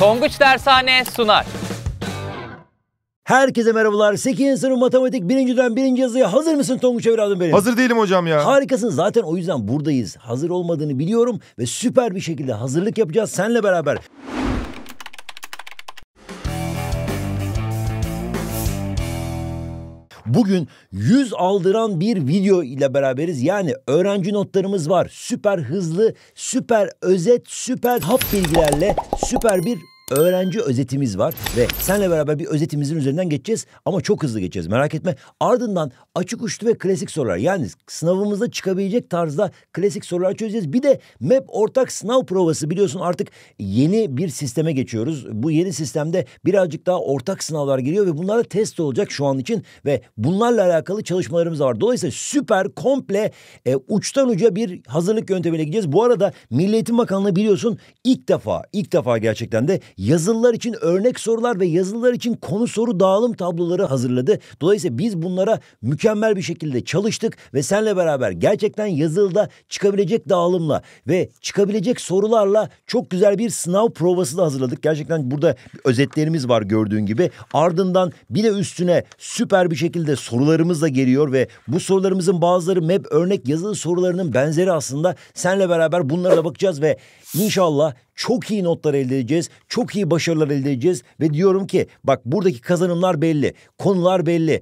Tonguç Dershane sunar. Herkese merhabalar. 8. sınıf matematik 1. dönem 1. yazıya hazır mısın Tonguç evladım benim? Hazır değilim hocam ya. Harikasın. Zaten o yüzden buradayız. Hazır olmadığını biliyorum ve süper bir şekilde hazırlık yapacağız seninle beraber. Bugün yüz aldıran bir video ile beraberiz. Yani öğrenci notlarımız var. Süper hızlı, süper özet, süper hap bilgilerle süper bir öğrenci özetimiz var ve senle beraber bir özetimizin üzerinden geçeceğiz ama çok hızlı geçeceğiz merak etme. Ardından açık uçlu ve klasik sorular yani sınavımızda çıkabilecek tarzda klasik sorular çözeceğiz. Bir de MEP ortak sınav provası biliyorsun artık yeni bir sisteme geçiyoruz. Bu yeni sistemde birazcık daha ortak sınavlar giriyor ve bunlar da test olacak şu an için ve bunlarla alakalı çalışmalarımız var. Dolayısıyla süper komple e, uçtan uca bir hazırlık yöntemiyle gideceğiz. Bu arada Milli Eğitim Bakanlığı biliyorsun ilk defa ilk defa gerçekten de yazılılar için örnek sorular ve yazılılar için konu soru dağılım tabloları hazırladı. Dolayısıyla biz bunlara mükemmel bir şekilde çalıştık ve senle beraber gerçekten yazılıda çıkabilecek dağılımla ve çıkabilecek sorularla çok güzel bir sınav provası da hazırladık. Gerçekten burada özetlerimiz var gördüğün gibi. Ardından bir de üstüne süper bir şekilde sorularımız da geliyor ve bu sorularımızın bazıları MEP örnek yazılı sorularının benzeri aslında. Senle beraber bunlara da bakacağız ve inşallah çok iyi notlar elde edeceğiz, çok iyi başarılar elde edeceğiz ve diyorum ki bak buradaki kazanımlar belli, konular belli.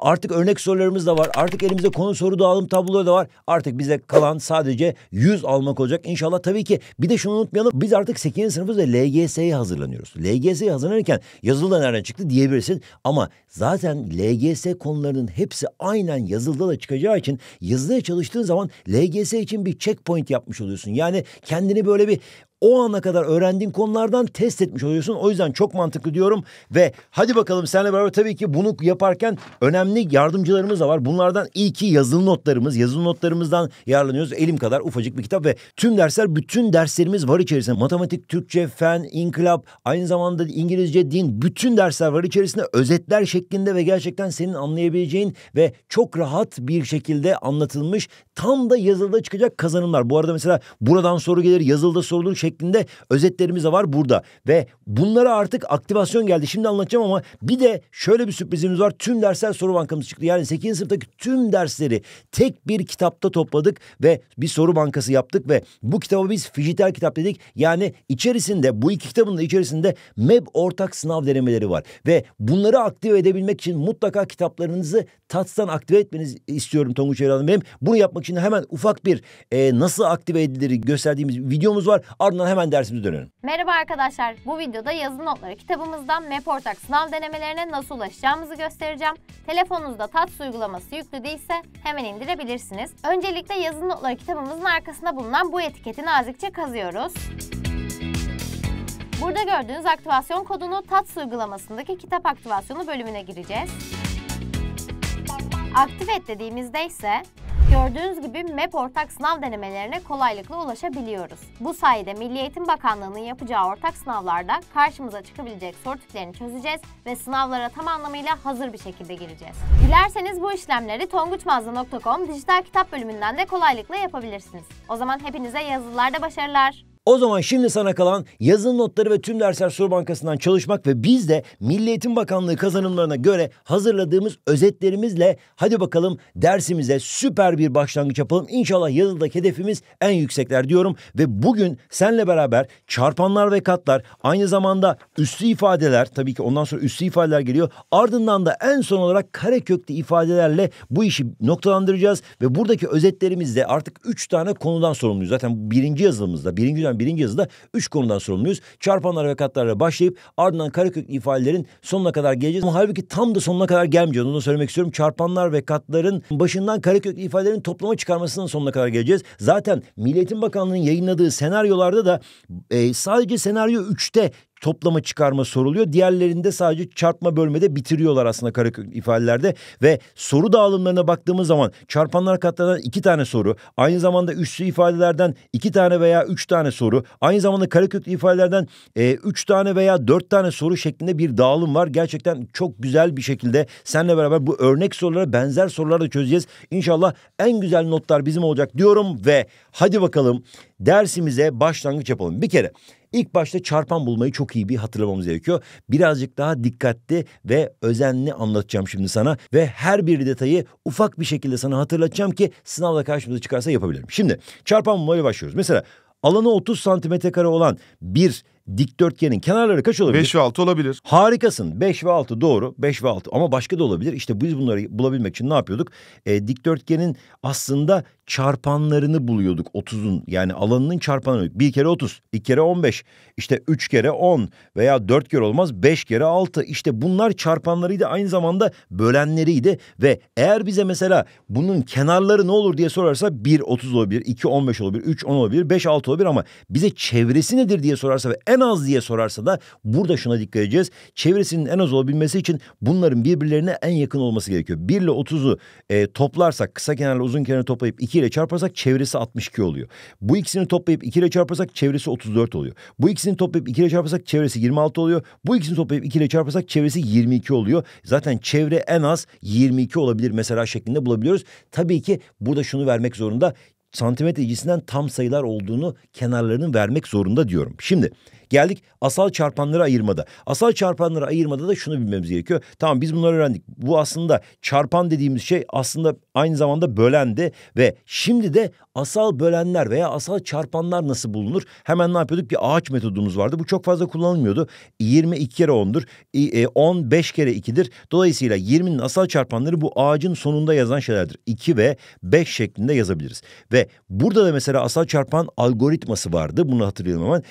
Artık örnek sorularımız da var. Artık elimizde konu soru dağılım tabloları da var. Artık bize kalan sadece 100 almak olacak. İnşallah tabii ki bir de şunu unutmayalım. Biz artık 8. sınıfız ve LGS'ye hazırlanıyoruz. LGS'ye hazırlanırken yazılı nereden çıktı diyebilirsin. Ama zaten LGS konularının hepsi aynen yazılıda da çıkacağı için yazılıya çalıştığın zaman LGS için bir checkpoint yapmış oluyorsun. Yani kendini böyle bir o ana kadar öğrendiğin konulardan test etmiş oluyorsun. O yüzden çok mantıklı diyorum ve hadi bakalım seninle beraber tabii ki bunu yaparken önemli yardımcılarımız da var. Bunlardan ilki yazılı notlarımız. Yazılı notlarımızdan yararlanıyoruz. Elim kadar ufacık bir kitap ve tüm dersler bütün derslerimiz var içerisinde. Matematik, Türkçe, fen, inkılap, aynı zamanda İngilizce, din bütün dersler var içerisinde. Özetler şeklinde ve gerçekten senin anlayabileceğin ve çok rahat bir şekilde anlatılmış tam da yazılıda çıkacak kazanımlar. Bu arada mesela buradan soru gelir, yazılıda sorulur şeklinde özetlerimiz de var burada. Ve bunlara artık aktivasyon geldi. Şimdi anlatacağım ama bir de şöyle bir sürprizimiz var. Tüm dersler soru bankamız çıktı. Yani 8. sınıftaki tüm dersleri tek bir kitapta topladık ve bir soru bankası yaptık ve bu kitabı biz fijital kitap dedik. Yani içerisinde bu iki kitabın da içerisinde MEB ortak sınav denemeleri var. Ve bunları aktive edebilmek için mutlaka kitaplarınızı TATS'tan aktive etmenizi istiyorum Tonguç Hanım benim. Bunu yapmak yapmak için hemen ufak bir e, nasıl aktive edilir gösterdiğimiz videomuz var. Ardından hemen dersimize dönelim. Merhaba arkadaşlar. Bu videoda yazı notları kitabımızdan MEPORTAK sınav denemelerine nasıl ulaşacağımızı göstereceğim. Telefonunuzda TATS uygulaması yüklü değilse hemen indirebilirsiniz. Öncelikle yazı notları kitabımızın arkasında bulunan bu etiketi nazikçe kazıyoruz. Burada gördüğünüz aktivasyon kodunu TATS uygulamasındaki kitap aktivasyonu bölümüne gireceğiz. Aktif et dediğimizde ise Gördüğünüz gibi MEP ortak sınav denemelerine kolaylıkla ulaşabiliyoruz. Bu sayede Milli Eğitim Bakanlığı'nın yapacağı ortak sınavlarda karşımıza çıkabilecek soru tiplerini çözeceğiz ve sınavlara tam anlamıyla hazır bir şekilde gireceğiz. Dilerseniz bu işlemleri tonguçmazda.com dijital kitap bölümünden de kolaylıkla yapabilirsiniz. O zaman hepinize yazılılarda başarılar. O zaman şimdi sana kalan yazılı notları ve tüm dersler soru bankasından çalışmak ve biz de Milli Eğitim Bakanlığı kazanımlarına göre hazırladığımız özetlerimizle hadi bakalım dersimize süper bir başlangıç yapalım. İnşallah yazıldaki hedefimiz en yüksekler diyorum ve bugün senle beraber çarpanlar ve katlar aynı zamanda üslü ifadeler tabii ki ondan sonra üslü ifadeler geliyor. Ardından da en son olarak kare köklü ifadelerle bu işi noktalandıracağız ve buradaki özetlerimizde artık üç tane konudan sorumluyuz. Zaten birinci yazılımızda birinci Hemen birinci yazıda üç konudan sorumluyuz. Çarpanlar ve katlarla başlayıp ardından karekök ifadelerin sonuna kadar geleceğiz. Ama halbuki tam da sonuna kadar gelmeyeceğiz. Onu söylemek istiyorum. Çarpanlar ve katların başından karekök ifadelerin toplama çıkarmasının sonuna kadar geleceğiz. Zaten Milliyetin Bakanlığı'nın yayınladığı senaryolarda da e, sadece senaryo 3'te toplama çıkarma soruluyor. Diğerlerinde sadece çarpma bölmede bitiriyorlar aslında karakök ifadelerde. Ve soru dağılımlarına baktığımız zaman çarpanlar katlarından iki tane soru. Aynı zamanda üslü ifadelerden iki tane veya üç tane soru. Aynı zamanda karakök ifadelerden e, üç tane veya dört tane soru şeklinde bir dağılım var. Gerçekten çok güzel bir şekilde seninle beraber bu örnek sorulara benzer soruları da çözeceğiz. İnşallah en güzel notlar bizim olacak diyorum ve hadi bakalım dersimize başlangıç yapalım. Bir kere İlk başta çarpan bulmayı çok iyi bir hatırlamamız gerekiyor. Birazcık daha dikkatli ve özenli anlatacağım şimdi sana ve her bir detayı ufak bir şekilde sana hatırlatacağım ki sınavda karşımıza çıkarsa yapabilirim. Şimdi çarpan bulmayla başlıyoruz. Mesela alanı 30 santimetre kare olan bir dikdörtgenin kenarları kaç olabilir? 5 ve 6 olabilir. Harikasın. 5 ve 6 doğru. 5 ve 6 ama başka da olabilir. İşte biz bunları bulabilmek için ne yapıyorduk? E, dikdörtgenin aslında çarpanlarını buluyorduk 30'un. Yani alanının çarpanını. Bir kere 30, iki kere 15, işte 3 kere 10 veya 4 kere olmaz 5 kere 6. İşte bunlar çarpanlarıydı aynı zamanda bölenleriydi ve eğer bize mesela bunun kenarları ne olur diye sorarsa 1 30 olabilir, 2 15 olabilir, 3 10 olabilir, 5 6 olabilir ama bize çevresi nedir diye sorarsa ve en en az diye sorarsa da burada şuna dikkat edeceğiz. Çevresinin en az olabilmesi için bunların birbirlerine en yakın olması gerekiyor. 1 ile 30'u e, toplarsak kısa kenarla uzun kenarı toplayıp 2 ile çarparsak çevresi 62 oluyor. Bu ikisini toplayıp 2 ile çarparsak çevresi 34 oluyor. Bu ikisini toplayıp 2 ile çarparsak çevresi 26 oluyor. Bu ikisini toplayıp 2 ile çarparsak çevresi 22 oluyor. Zaten çevre en az 22 olabilir mesela şeklinde bulabiliyoruz. Tabii ki burada şunu vermek zorunda santimetre cinsinden tam sayılar olduğunu kenarlarının vermek zorunda diyorum. Şimdi Geldik asal çarpanları ayırmada. Asal çarpanları ayırmada da şunu bilmemiz gerekiyor. Tamam biz bunları öğrendik. Bu aslında çarpan dediğimiz şey aslında aynı zamanda bölendi ve şimdi de asal bölenler veya asal çarpanlar nasıl bulunur? Hemen ne yapıyorduk? Bir ağaç metodumuz vardı. Bu çok fazla kullanılmıyordu. 22 kere 10'dur. 15 e, kere 2'dir. Dolayısıyla 20'nin asal çarpanları bu ağacın sonunda yazan şeylerdir. 2 ve 5 şeklinde yazabiliriz. Ve burada da mesela asal çarpan algoritması vardı. Bunu hatırlayalım hemen.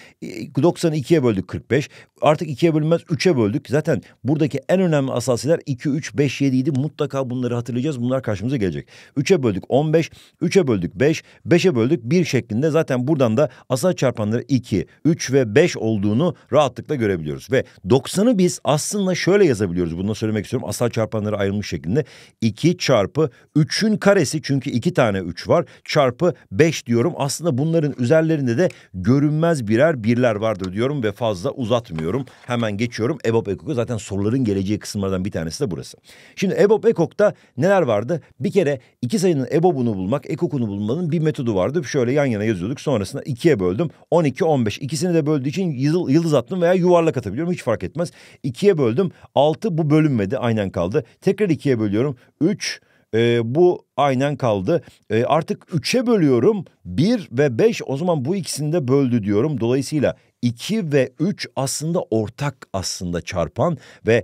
90 Buradan ikiye böldük 45. Artık ikiye bölünmez 3'e böldük. Zaten buradaki en önemli asasiler 2, 3, 5, 7 idi. Mutlaka bunları hatırlayacağız. Bunlar karşımıza gelecek. 3'e böldük 15, 3'e böldük 5, 5'e böldük 1 şeklinde zaten buradan da asal çarpanları 2, 3 ve 5 olduğunu rahatlıkla görebiliyoruz. Ve 90'ı biz aslında şöyle yazabiliyoruz. Bunu söylemek istiyorum. Asal çarpanları ayrılmış şeklinde. 2 çarpı 3'ün karesi çünkü 2 tane 3 var. Çarpı 5 diyorum. Aslında bunların üzerlerinde de görünmez birer birler vardır diyorum ve fazla uzatmıyorum. Hemen geçiyorum EBOB EKOK'a zaten soruların geleceği kısımlardan bir tanesi de burası. Şimdi EBOB EKOK'ta neler vardı? Bir kere iki sayının EBOB'unu bulmak, EKOK'unu bulmanın bir metodu vardı. Şöyle yan yana yazıyorduk sonrasında ikiye böldüm. 12, 15 ikisini de böldüğü için yıldız, yıldız attım veya yuvarlak atabiliyorum hiç fark etmez. İkiye böldüm 6 bu bölünmedi aynen kaldı. Tekrar ikiye bölüyorum 3 ee, bu aynen kaldı. ee, artık 3'e bölüyorum 1 ve 5 o zaman bu ikisini de böldü diyorum. Dolayısıyla 2 ve 3 aslında ortak aslında çarpan ve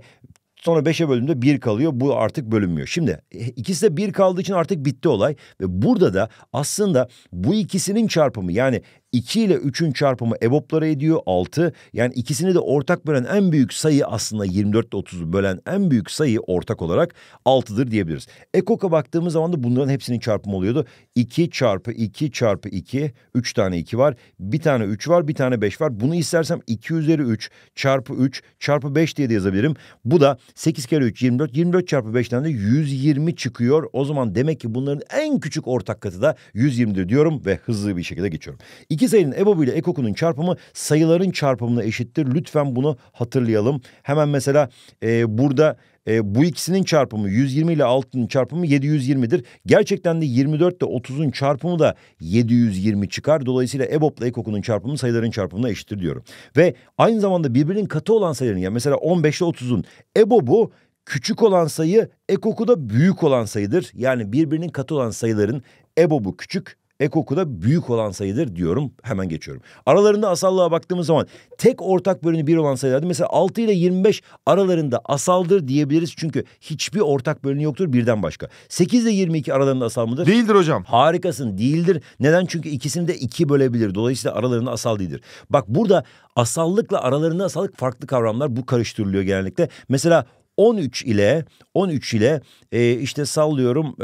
Sonra 5'e bölündüğünde 1 kalıyor. Bu artık bölünmüyor. Şimdi e, ikisi de 1 kaldığı için artık bitti olay. Ve burada da aslında bu ikisinin çarpımı yani 2 ile 3'ün çarpımı EBOB'lara ediyor 6. Yani ikisini de ortak bölen en büyük sayı aslında 24 ile 30'u bölen en büyük sayı ortak olarak 6'dır diyebiliriz. EKOK'a baktığımız zaman da bunların hepsinin çarpımı oluyordu. 2 çarpı 2 çarpı 2 3 tane 2 var. Bir tane 3 var bir tane 5 var. Bunu istersem 2 üzeri 3 çarpı 3 çarpı 5 diye de yazabilirim. Bu da 8 kere 3 24 24 çarpı 5'ten de 120 çıkıyor. O zaman demek ki bunların en küçük ortak katı da 120'dir diyorum ve hızlı bir şekilde geçiyorum. İki sayının ebob ile EKOK'unun çarpımı sayıların çarpımına eşittir. Lütfen bunu hatırlayalım. Hemen mesela e, burada e, bu ikisinin çarpımı 120 ile 6'nın çarpımı 720'dir. Gerçekten de 24 ile 30'un çarpımı da 720 çıkar. Dolayısıyla EBOB ile EKOK'unun çarpımı sayıların çarpımına eşittir diyorum. Ve aynı zamanda birbirinin katı olan sayıların yani mesela 15 ile 30'un EBOB'u küçük olan sayı ekoku da büyük olan sayıdır. Yani birbirinin katı olan sayıların EBOB'u küçük, Ekok'u büyük olan sayıdır diyorum. Hemen geçiyorum. Aralarında asallığa baktığımız zaman tek ortak bölümü bir olan sayılardı. Mesela 6 ile 25 aralarında asaldır diyebiliriz. Çünkü hiçbir ortak bölünü yoktur birden başka. 8 ile 22 aralarında asal mıdır? Değildir hocam. Harikasın değildir. Neden? Çünkü ikisini de 2 bölebilir. Dolayısıyla aralarında asal değildir. Bak burada asallıkla aralarında asallık farklı kavramlar. Bu karıştırılıyor genellikle. Mesela 13 ile 13 ile e, işte sallıyorum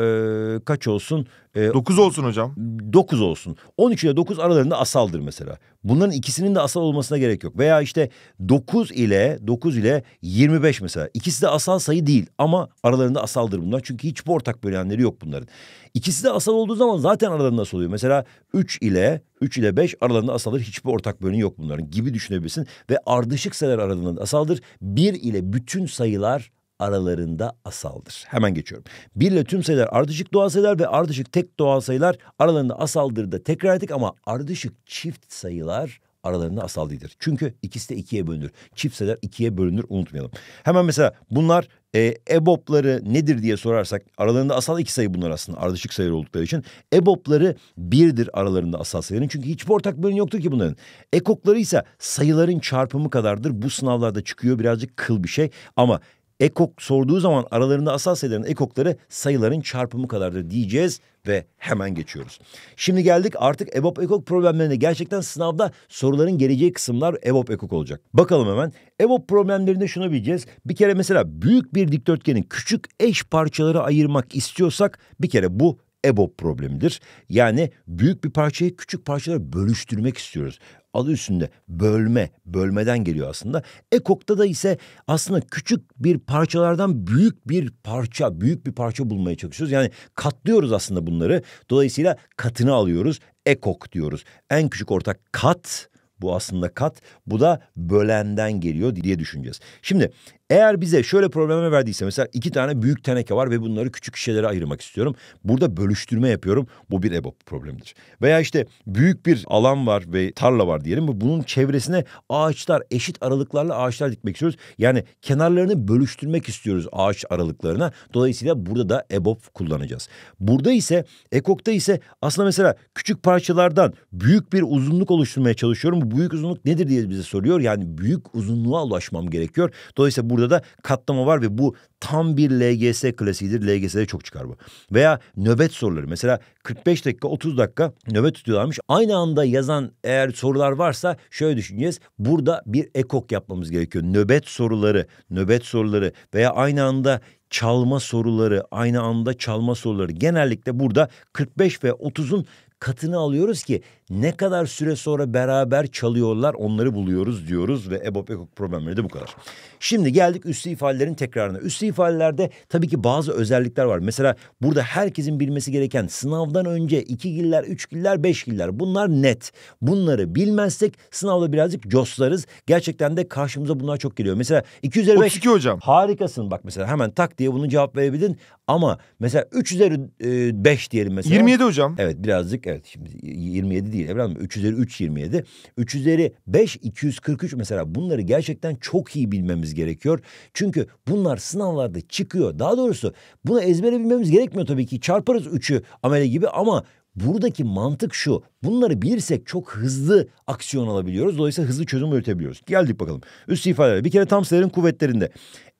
e, kaç olsun e, ee, 9 olsun hocam. 9 olsun. 13 ile 9 aralarında asaldır mesela. Bunların ikisinin de asal olmasına gerek yok. Veya işte 9 ile 9 ile 25 mesela. İkisi de asal sayı değil ama aralarında asaldır bunlar. Çünkü hiçbir ortak bölenleri yok bunların. İkisi de asal olduğu zaman zaten aralarında asal oluyor. Mesela 3 ile 3 ile 5 aralarında asaldır. Hiçbir ortak bölen yok bunların gibi düşünebilirsin. Ve ardışık sayılar aralarında asaldır. 1 ile bütün sayılar aralarında asaldır. Hemen geçiyorum. 1 ile tüm sayılar ardışık doğal sayılar ve ardışık tek doğal sayılar aralarında asaldır da tekrar ettik ama ardışık çift sayılar aralarında asal değildir. Çünkü ikisi de ikiye bölünür. Çift sayılar ikiye bölünür unutmayalım. Hemen mesela bunlar e, EBOB'ları nedir diye sorarsak aralarında asal iki sayı bunlar aslında ardışık sayılar oldukları için. EBOPLarı birdir aralarında asal sayıların çünkü hiçbir ortak bölüm yoktur ki bunların. EKOK'ları ise sayıların çarpımı kadardır. Bu sınavlarda çıkıyor birazcık kıl bir şey ama Ekok sorduğu zaman aralarında asal sayıların ekokları sayıların çarpımı kadardır diyeceğiz ve hemen geçiyoruz. Şimdi geldik artık EBOB ekok problemlerine. Gerçekten sınavda soruların geleceği kısımlar EBOB ekok olacak. Bakalım hemen. EBOB problemlerinde şunu bileceğiz. Bir kere mesela büyük bir dikdörtgenin küçük eş parçaları ayırmak istiyorsak bir kere bu EBOB problemidir. Yani büyük bir parçayı küçük parçalara bölüştürmek istiyoruz. Adı üstünde bölme, bölmeden geliyor aslında. Ekok'ta da ise aslında küçük bir parçalardan büyük bir parça, büyük bir parça bulmaya çalışıyoruz. Yani katlıyoruz aslında bunları. Dolayısıyla katını alıyoruz. Ekok diyoruz. En küçük ortak kat, bu aslında kat. Bu da bölenden geliyor diye düşüneceğiz. Şimdi eğer bize şöyle probleme verdiyse mesela iki tane büyük teneke var ve bunları küçük şişelere ayırmak istiyorum. Burada bölüştürme yapıyorum. Bu bir EBOB problemidir. Veya işte büyük bir alan var ve tarla var diyelim. Bunun çevresine ağaçlar eşit aralıklarla ağaçlar dikmek istiyoruz. Yani kenarlarını bölüştürmek istiyoruz ağaç aralıklarına. Dolayısıyla burada da EBOB kullanacağız. Burada ise ekokta ise aslında mesela küçük parçalardan büyük bir uzunluk oluşturmaya çalışıyorum. Bu büyük uzunluk nedir diye bize soruyor. Yani büyük uzunluğa ulaşmam gerekiyor. Dolayısıyla bu burada da katlama var ve bu tam bir LGS klasidir LGS'de çok çıkar bu. Veya nöbet soruları. Mesela 45 dakika 30 dakika nöbet tutuyorlarmış. Aynı anda yazan eğer sorular varsa şöyle düşüneceğiz. Burada bir ekok yapmamız gerekiyor. Nöbet soruları, nöbet soruları veya aynı anda çalma soruları, aynı anda çalma soruları genellikle burada 45 ve 30'un katını alıyoruz ki ne kadar süre sonra beraber çalıyorlar onları buluyoruz diyoruz ve EBOB ekok problemleri de bu kadar. Şimdi geldik üslü ifadelerin tekrarına. Üslü ifadelerde tabii ki bazı özellikler var. Mesela burada herkesin bilmesi gereken sınavdan önce iki giller, üç giller, beş giller bunlar net. Bunları bilmezsek sınavda birazcık coslarız. Gerçekten de karşımıza bunlar çok geliyor. Mesela 2 üzeri 5. 32 hocam. Harikasın bak mesela hemen tak diye bunu cevap verebildin. Ama mesela 3 üzeri 5 e, diyelim mesela. 27 hocam. Evet birazcık evet şimdi 27 değil evladım. 3 üzeri 3 27. 3 üzeri 5 243 mesela bunları gerçekten çok iyi bilmemiz gerekiyor. Çünkü bunlar sınavlarda çıkıyor. Daha doğrusu bunu ezbere bilmemiz gerekmiyor tabii ki. Çarparız 3'ü amele gibi ama buradaki mantık şu. Bunları bilirsek çok hızlı aksiyon alabiliyoruz. Dolayısıyla hızlı çözüm üretebiliyoruz. Geldik bakalım. Üst ifadeler. Bir kere tam sayıların kuvvetlerinde.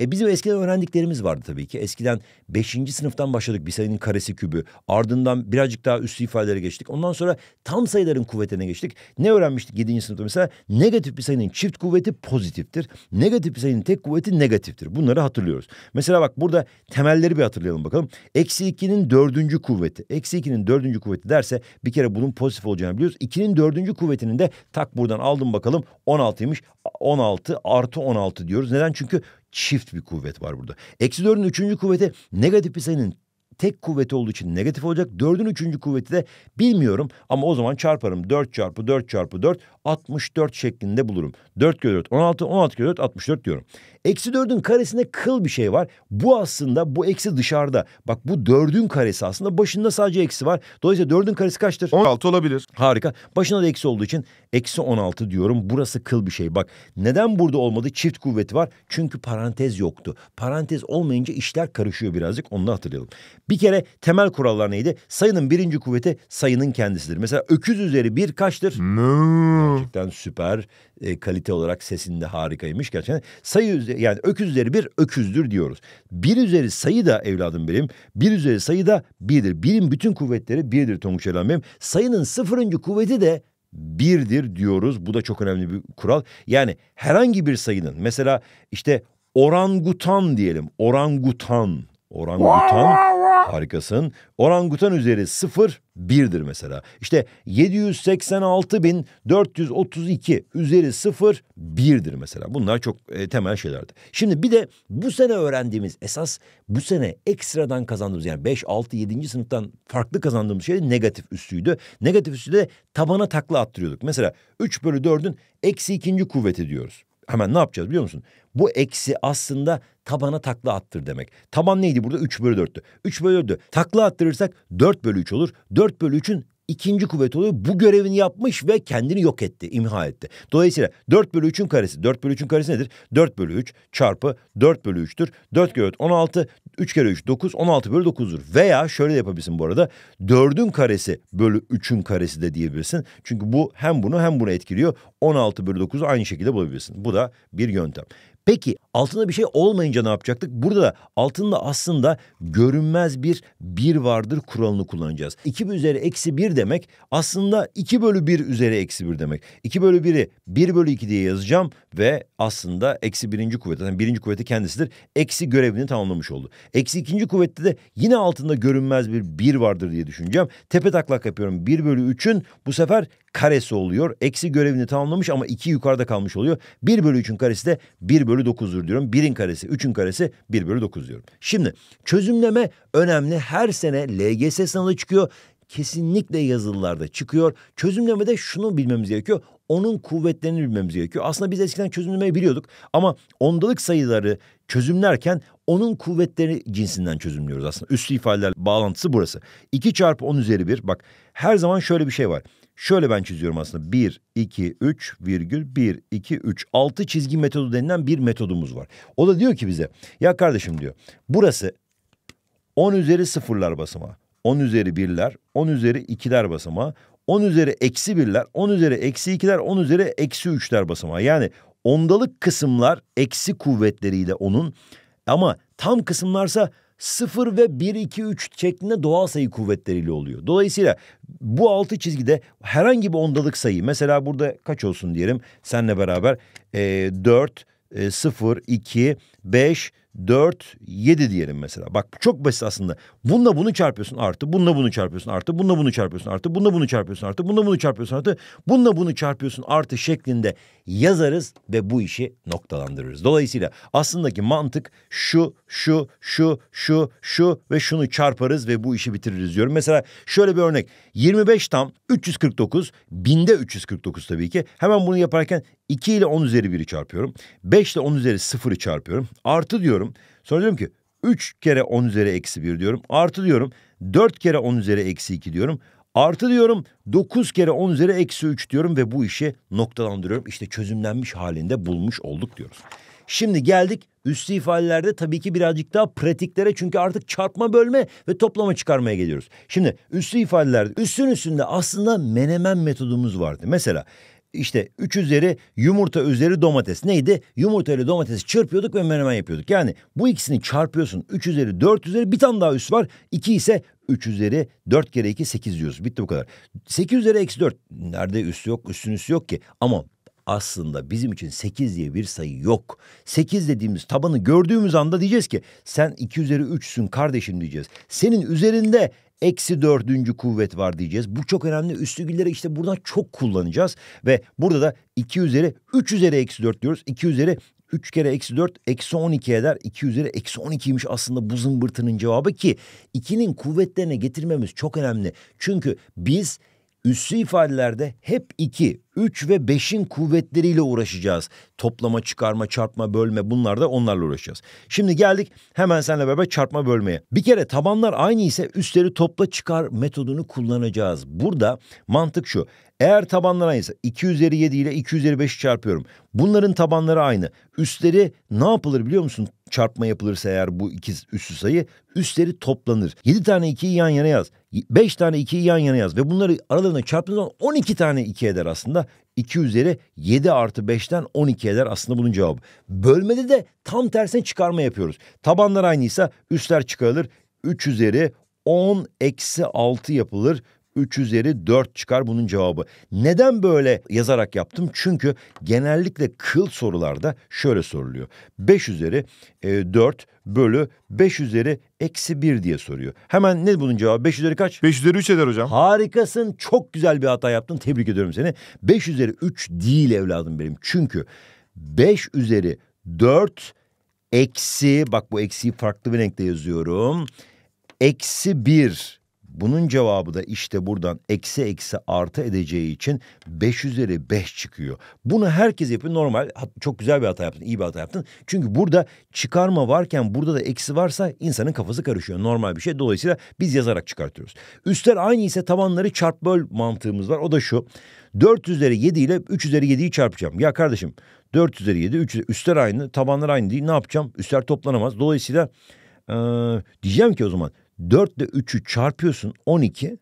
E bizim eskiden öğrendiklerimiz vardı tabii ki. Eskiden beşinci sınıftan başladık bir sayının karesi kübü. Ardından birazcık daha üst ifadelere geçtik. Ondan sonra tam sayıların kuvvetine geçtik. Ne öğrenmiştik yedinci sınıfta mesela? Negatif bir sayının çift kuvveti pozitiftir. Negatif bir sayının tek kuvveti negatiftir. Bunları hatırlıyoruz. Mesela bak burada temelleri bir hatırlayalım bakalım. Eksi ikinin dördüncü kuvveti. Eksi ikinin dördüncü kuvveti derse bir kere bunun pozitif olacağını biliyoruz. 2'nin dördüncü kuvvetinin de tak buradan aldım bakalım 16'ymış. 16 artı 16 diyoruz. Neden? Çünkü çift bir kuvvet var burada. Eksi dördün üçüncü kuvveti negatif bir sayının tek kuvveti olduğu için negatif olacak. Dördün üçüncü kuvveti de bilmiyorum ama o zaman çarparım. Dört çarpı dört çarpı dört 64 şeklinde bulurum. Dört kere 4 16, 16 kere 4 64 diyorum. Eksi dördün karesinde kıl bir şey var. Bu aslında bu eksi dışarıda. Bak bu dördün karesi aslında başında sadece eksi var. Dolayısıyla dördün karesi kaçtır? 16 olabilir. Harika. Başına da eksi olduğu için eksi 16 diyorum. Burası kıl bir şey. Bak neden burada olmadı? Çift kuvveti var. Çünkü parantez yoktu. Parantez olmayınca işler karışıyor birazcık. Onu da hatırlayalım. Bir kere temel kurallar neydi? Sayının birinci kuvveti sayının kendisidir. Mesela öküz üzeri bir kaçtır? Gerçekten süper. E, kalite olarak sesinde harikaymış gerçekten. Sayı üzeri yani öküzleri bir öküzdür diyoruz. Bir üzeri sayı da evladım benim. Bir üzeri sayı da birdir. Birin bütün kuvvetleri birdir Tonguç evladım benim. Sayının sıfırıncı kuvveti de birdir diyoruz. Bu da çok önemli bir kural. Yani herhangi bir sayının mesela işte orangutan diyelim. Orangutan. Orangutan. Harika. Harikasın. Orangutan üzeri 0 1'dir mesela. İşte 786.432 üzeri 0 1'dir mesela. Bunlar çok e, temel şeylerdi. Şimdi bir de bu sene öğrendiğimiz esas bu sene ekstradan kazandığımız yani 5, 6, 7. sınıftan farklı kazandığımız şey negatif üstüydü. Negatif üstü de tabana takla attırıyorduk. Mesela 3 bölü 4'ün eksi ikinci kuvveti diyoruz. Hemen ne yapacağız biliyor musun? Bu eksi aslında tabana takla attır demek. Taban neydi burada? 3 bölü 4'tü. 3 bölü 4'tü. Takla attırırsak 4 bölü 3 olur. 4 bölü 3'ün ikinci kuvvet oluyor. Bu görevini yapmış ve kendini yok etti, imha etti. Dolayısıyla 4 bölü 3'ün karesi. 4 bölü 3'ün karesi nedir? 4 bölü 3 çarpı 4 bölü 3'tür. 4 kere 4 16, 3 kere 3 9, 16 bölü 9'dur. Veya şöyle de yapabilirsin bu arada. 4'ün karesi bölü 3'ün karesi de diyebilirsin. Çünkü bu hem bunu hem bunu etkiliyor. 16 bölü 9'u aynı şekilde bulabilirsin. Bu da bir yöntem. Peki altında bir şey olmayınca ne yapacaktık? Burada altında aslında görünmez bir bir vardır kuralını kullanacağız. 2 üzeri eksi 1 demek aslında 2 bölü 1 üzeri eksi 1 demek. 2 bölü 1'i 1 bölü 2 diye yazacağım ve aslında eksi birinci kuvvet. Yani birinci kuvveti kendisidir. Eksi görevini tamamlamış oldu. Eksi ikinci kuvvette de yine altında görünmez bir bir vardır diye düşüneceğim. Tepe taklak yapıyorum. 1 bölü 3'ün bu sefer karesi oluyor. Eksi görevini tamamlamış ama 2 yukarıda kalmış oluyor. 1 bölü 3'ün karesi de 1 bölü 9'dur diyorum. 1'in karesi 3'ün karesi 1 bölü 9 diyorum. Şimdi çözümleme önemli. Her sene LGS sınavı çıkıyor. Kesinlikle yazılılarda çıkıyor. Çözümlemede şunu bilmemiz gerekiyor onun kuvvetlerini bilmemiz gerekiyor. Aslında biz eskiden çözümlemeyi biliyorduk ama ondalık sayıları çözümlerken onun kuvvetleri cinsinden çözümlüyoruz aslında. Üslü ifadeler bağlantısı burası. 2 çarpı 10 üzeri 1 bak her zaman şöyle bir şey var. Şöyle ben çiziyorum aslında. 1, 2, 3 virgül 1, 2, 3. 6 çizgi metodu denilen bir metodumuz var. O da diyor ki bize ya kardeşim diyor burası 10 üzeri sıfırlar basamağı. 10 üzeri birler, 10 üzeri ikiler basamağı. 10 üzeri eksi birler, 10 üzeri eksi ikiler, 10 üzeri eksi üçler basamağı. Yani ondalık kısımlar eksi kuvvetleriyle onun ama tam kısımlarsa 0 ve 1, 2, 3 şeklinde doğal sayı kuvvetleriyle oluyor. Dolayısıyla bu altı çizgide herhangi bir ondalık sayı mesela burada kaç olsun diyelim senle beraber e, 4, e, 0, 2, 5, 4, 7 diyelim mesela. Bak çok basit aslında. Bununla bunu çarpıyorsun artı, bununla bunu çarpıyorsun artı, bununla bunu çarpıyorsun artı, bununla bunu çarpıyorsun artı, bununla bunu çarpıyorsun artı, bununla bunu çarpıyorsun artı şeklinde yazarız ve bu işi noktalandırırız. Dolayısıyla aslındaki mantık şu, şu, şu, şu, şu ve şunu çarparız ve bu işi bitiririz diyorum. Mesela şöyle bir örnek. 25 tam 349 binde 349 tabii ki. Hemen bunu yaparken 2 ile 10 üzeri 1'i çarpıyorum. 5 ile 10 üzeri 0'ı çarpıyorum. Artı diyorum. Sonra diyorum ki 3 kere 10 üzeri eksi 1 diyorum. Artı diyorum. 4 kere 10 üzeri eksi 2 diyorum. Artı diyorum 9 kere 10 üzeri eksi 3 diyorum ve bu işi noktalandırıyorum. İşte çözümlenmiş halinde bulmuş olduk diyoruz. Şimdi geldik Üstü ifadelerde tabii ki birazcık daha pratiklere çünkü artık çarpma bölme ve toplama çıkarmaya geliyoruz. Şimdi üstü ifadelerde üstün üstünde aslında menemen metodumuz vardı. Mesela işte 3 üzeri yumurta üzeri domates neydi? Yumurta ile domatesi çırpıyorduk ve menemen yapıyorduk. Yani bu ikisini çarpıyorsun. 3 üzeri 4 üzeri bir tane daha üst var. 2 ise 3 üzeri 4 kere 2 8 diyoruz. Bitti bu kadar. 8 üzeri eksi 4. Nerede üstü yok? Üstün üstü yok ki. Ama aslında bizim için 8 diye bir sayı yok. 8 dediğimiz tabanı gördüğümüz anda diyeceğiz ki sen 2 üzeri 3'sün kardeşim diyeceğiz. Senin üzerinde eksi dördüncü kuvvet var diyeceğiz. Bu çok önemli. Üstü Üstügülleri işte buradan çok kullanacağız. Ve burada da 2 üzeri 3 üzeri eksi 4 diyoruz. 2 üzeri 3 kere eksi 4 eksi 12 eder. 2 üzeri eksi 12'ymiş aslında bu zımbırtının cevabı ki 2'nin kuvvetlerine getirmemiz çok önemli. Çünkü biz Üssü ifadelerde hep 2, 3 ve 5'in kuvvetleriyle uğraşacağız. Toplama, çıkarma, çarpma, bölme bunlar da onlarla uğraşacağız. Şimdi geldik hemen seninle beraber çarpma bölmeye. Bir kere tabanlar aynı ise üstleri topla çıkar metodunu kullanacağız. Burada mantık şu. Eğer tabanlar aynıysa 2 üzeri 7 ile 2 üzeri 5'i çarpıyorum. Bunların tabanları aynı. Üstleri ne yapılır biliyor musun? Çarpma yapılırsa eğer bu iki üssü sayı üstleri toplanır. 7 tane 2'yi yan yana yaz. 5 tane 2'yi yan yana yaz ve bunları aralarına çarptığınız zaman 12 tane 2 eder aslında. 2 üzeri 7 artı 5'ten 12 eder aslında bunun cevabı. Bölmede de tam tersine çıkarma yapıyoruz. Tabanlar aynıysa üstler çıkarılır. 3 üzeri 10 eksi 6 yapılır. 3 üzeri 4 çıkar bunun cevabı. Neden böyle yazarak yaptım? Çünkü genellikle kıl sorularda şöyle soruluyor. 5 üzeri e, 4 bölü 5 üzeri eksi 1 diye soruyor. Hemen ne bunun cevabı? 5 üzeri kaç? 5 üzeri 3 eder hocam. Harikasın. Çok güzel bir hata yaptın. Tebrik ediyorum seni. 5 üzeri 3 değil evladım benim. Çünkü 5 üzeri 4 eksi bak bu eksiyi farklı bir renkte yazıyorum. Eksi 1 bunun cevabı da işte buradan eksi eksi artı edeceği için 5 üzeri 5 çıkıyor. Bunu herkes yapıyor normal. Çok güzel bir hata yaptın, iyi bir hata yaptın. Çünkü burada çıkarma varken burada da eksi varsa insanın kafası karışıyor. Normal bir şey. Dolayısıyla biz yazarak çıkartıyoruz. Üstler aynı ise tabanları çarp böl mantığımız var. O da şu. 4 üzeri 7 ile 3 üzeri 7'yi çarpacağım. Ya kardeşim 4 üzeri 7, 3 üzeri, üstler aynı, tabanlar aynı değil. Ne yapacağım? Üstler toplanamaz. Dolayısıyla ee, diyeceğim ki o zaman 4 ile 3'ü çarpıyorsun 12.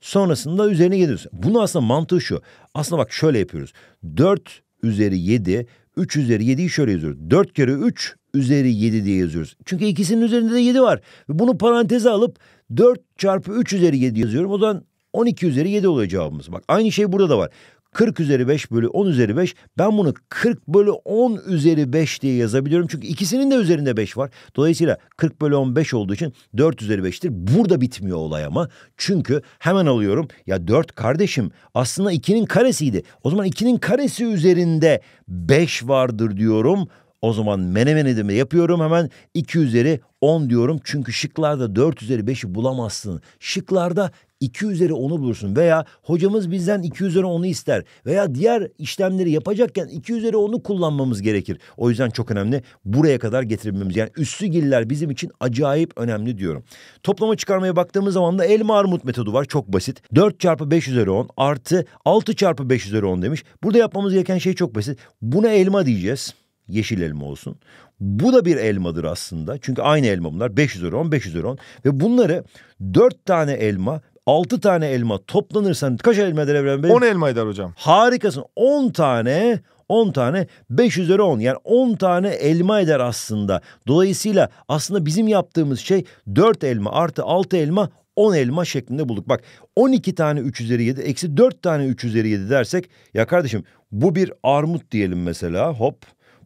Sonrasında üzerine gidiyorsun. Bunu aslında mantığı şu. Aslında bak şöyle yapıyoruz. 4 üzeri 7, 3 üzeri 7'yi şöyle yazıyoruz. 4 kere 3 üzeri 7 diye yazıyoruz. Çünkü ikisinin üzerinde de 7 var. Bunu paranteze alıp 4 çarpı 3 üzeri 7 yazıyorum. O zaman 12 üzeri 7 oluyor cevabımız. Bak aynı şey burada da var. 40 üzeri 5 bölü 10 üzeri 5. Ben bunu 40 bölü 10 üzeri 5 diye yazabiliyorum. Çünkü ikisinin de üzerinde 5 var. Dolayısıyla 40 bölü 10 5 olduğu için 4 üzeri 5'tir. Burada bitmiyor olay ama. Çünkü hemen alıyorum. Ya 4 kardeşim aslında 2'nin karesiydi. O zaman 2'nin karesi üzerinde 5 vardır diyorum. O zaman menemeni de yapıyorum hemen 2 üzeri 10 diyorum. Çünkü şıklarda 4 üzeri 5'i bulamazsın. Şıklarda 2 üzeri 10'u bulursun veya hocamız bizden 2 üzeri 10'u ister veya diğer işlemleri yapacakken 2 üzeri 10'u kullanmamız gerekir. O yüzden çok önemli buraya kadar getirmemiz yani üstü giller bizim için acayip önemli diyorum. Toplama çıkarmaya baktığımız zaman da elma armut metodu var çok basit 4 çarpı 5 üzeri 10 artı 6 çarpı 5 üzeri 10 demiş. Burada yapmamız gereken şey çok basit buna elma diyeceğiz yeşil elma olsun. Bu da bir elmadır aslında. Çünkü aynı elma bunlar. 5 üzeri 10, 5 10. Ve bunları 4 tane elma 6 tane elma toplanırsan kaç elma eder Evren Bey? 10 elma eder hocam. Harikasın. 10 tane 10 tane 5 üzeri 10 yani 10 tane elma eder aslında. Dolayısıyla aslında bizim yaptığımız şey 4 elma artı 6 elma 10 elma şeklinde bulduk. Bak 12 tane 3 üzeri 7 eksi 4 tane 3 üzeri 7 dersek ya kardeşim bu bir armut diyelim mesela hop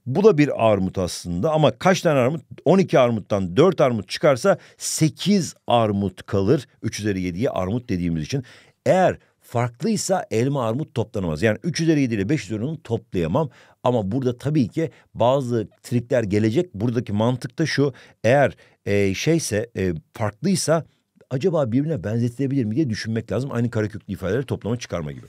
bu da bir armut aslında ama kaç tane armut? 12 armuttan 4 armut çıkarsa 8 armut kalır. 3 üzeri 7'ye armut dediğimiz için. Eğer farklıysa elma armut toplanamaz. Yani 3 üzeri 7 ile 5 üzeri toplayamam. Ama burada tabii ki bazı trikler gelecek. Buradaki mantık da şu. Eğer e, şeyse e, farklıysa acaba birbirine benzetilebilir mi diye düşünmek lazım. Aynı kareköklü ifadeleri toplama çıkarma gibi.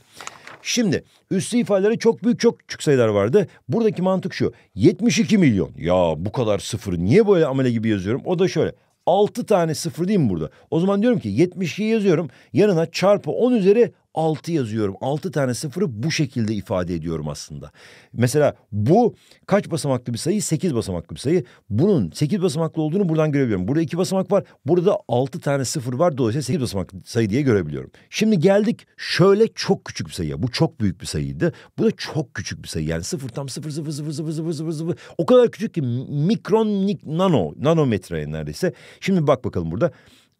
Şimdi üstü ifadeleri çok büyük çok küçük sayılar vardı. Buradaki mantık şu. 72 milyon. Ya bu kadar sıfır niye böyle amele gibi yazıyorum? O da şöyle. 6 tane sıfır değil mi burada? O zaman diyorum ki 72 yazıyorum. Yanına çarpı 10 üzeri 6 yazıyorum. 6 tane sıfırı bu şekilde ifade ediyorum aslında. Mesela bu kaç basamaklı bir sayı? 8 basamaklı bir sayı. Bunun 8 basamaklı olduğunu buradan görebiliyorum. Burada 2 basamak var. Burada 6 tane sıfır var. Dolayısıyla 8 basamaklı sayı diye görebiliyorum. Şimdi geldik şöyle çok küçük bir sayıya. Bu çok büyük bir sayıydı. Bu da çok küçük bir sayı. Yani sıfır tam sıfır sıfır sıfır sıfır sıfır sıfır sıfır. O kadar küçük ki mikron nano nanometre neredeyse. Şimdi bak bakalım burada.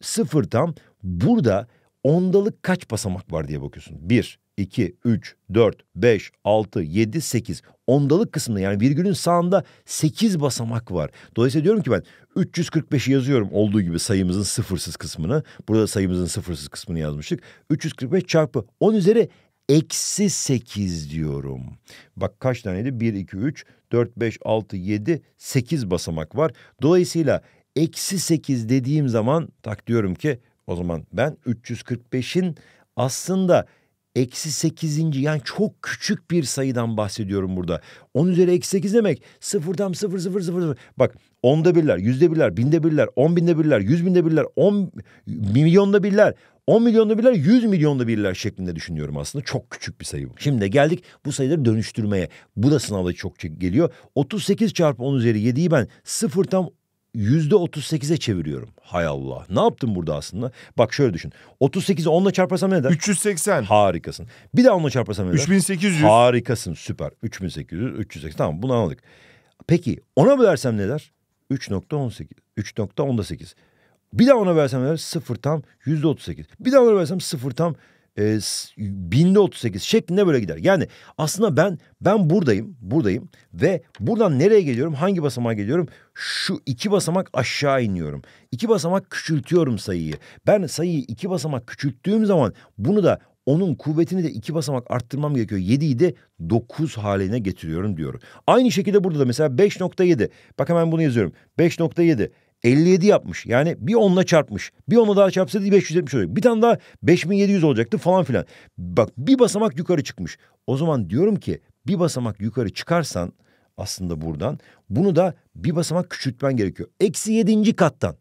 Sıfır tam burada ondalık kaç basamak var diye bakıyorsun. 1, 2, 3, 4, 5, 6, 7, 8. Ondalık kısmında yani virgülün sağında 8 basamak var. Dolayısıyla diyorum ki ben 345'i yazıyorum olduğu gibi sayımızın sıfırsız kısmını. Burada sayımızın sıfırsız kısmını yazmıştık. 345 çarpı 10 üzeri eksi 8 diyorum. Bak kaç taneydi? 1, 2, 3, 4, 5, 6, 7, 8 basamak var. Dolayısıyla eksi 8 dediğim zaman tak diyorum ki o zaman ben 345'in aslında eksi 8. yani çok küçük bir sayıdan bahsediyorum burada. 10 üzeri eksi 8 demek sıfırdan sıfır sıfır sıfır sıfır. Bak onda birler, yüzde birler, binde birler, on binde birler, yüz binde birler, on milyonda birler. 10 milyonda birler, 100 milyonda birler şeklinde düşünüyorum aslında. Çok küçük bir sayı bu. Şimdi de geldik bu sayıları dönüştürmeye. Bu da sınavda çok geliyor. 38 çarpı 10 üzeri 7'yi ben sıfır tam yüzde otuz sekize çeviriyorum. Hay Allah. Ne yaptım burada aslında? Bak şöyle düşün. Otuz sekizi onla çarparsam ne eder? 380. Harikasın. Bir daha onla çarparsam ne eder? 3800. Harikasın süper. 3800, 380 tamam bunu anladık. Peki ona bölersem ne der? 3.18. 3.18. Bir daha ona versem ne der? 0 tam %38. Bir daha ona versem 0 tam e, ee, 1038 şeklinde böyle gider. Yani aslında ben ben buradayım, buradayım ve buradan nereye geliyorum? Hangi basamağa geliyorum? Şu iki basamak aşağı iniyorum. İki basamak küçültüyorum sayıyı. Ben sayıyı iki basamak küçülttüğüm zaman bunu da onun kuvvetini de iki basamak arttırmam gerekiyor. 7'yi de 9 haline getiriyorum diyorum. Aynı şekilde burada da mesela 5.7. Bak hemen bunu yazıyorum. 5.7 57 yapmış. Yani bir onla çarpmış. Bir onla daha çarpsaydı 570 olacak. Bir tane daha 5700 olacaktı falan filan. Bak bir basamak yukarı çıkmış. O zaman diyorum ki bir basamak yukarı çıkarsan aslında buradan bunu da bir basamak küçültmen gerekiyor. Eksi yedinci kattan.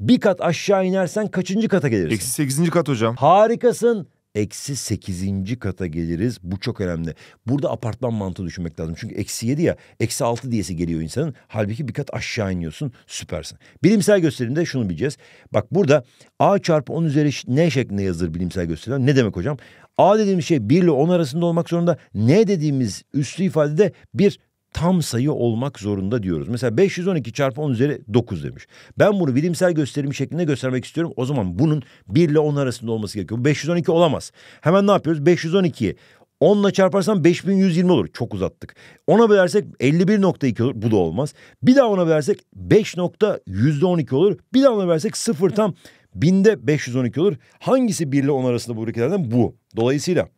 Bir kat aşağı inersen kaçıncı kata gelirsin? Eksi sekizinci kat hocam. Harikasın eksi sekizinci kata geliriz. Bu çok önemli. Burada apartman mantığı düşünmek lazım. Çünkü eksi yedi ya eksi altı diyesi geliyor insanın. Halbuki bir kat aşağı iniyorsun süpersin. Bilimsel gösterimde şunu bileceğiz. Bak burada A çarpı 10 üzeri ne şeklinde yazılır bilimsel gösterim? Ne demek hocam? A dediğimiz şey 1 ile 10 arasında olmak zorunda. N dediğimiz üslü ifadede bir tam sayı olmak zorunda diyoruz. Mesela 512 çarpı 10 üzeri 9 demiş. Ben bunu bilimsel gösterim şeklinde göstermek istiyorum. O zaman bunun 1 ile 10 arasında olması gerekiyor. Bu 512 olamaz. Hemen ne yapıyoruz? 512'yi 10 ile çarparsam 5120 olur. Çok uzattık. 10'a bölersek 51.2 olur. Bu da olmaz. Bir daha 10'a bölersek 5.12 olur. Bir daha 10'a bölersek 0 tam binde 512 olur. Hangisi 1 ile 10 arasında bu ülkelerden? Bu. Dolayısıyla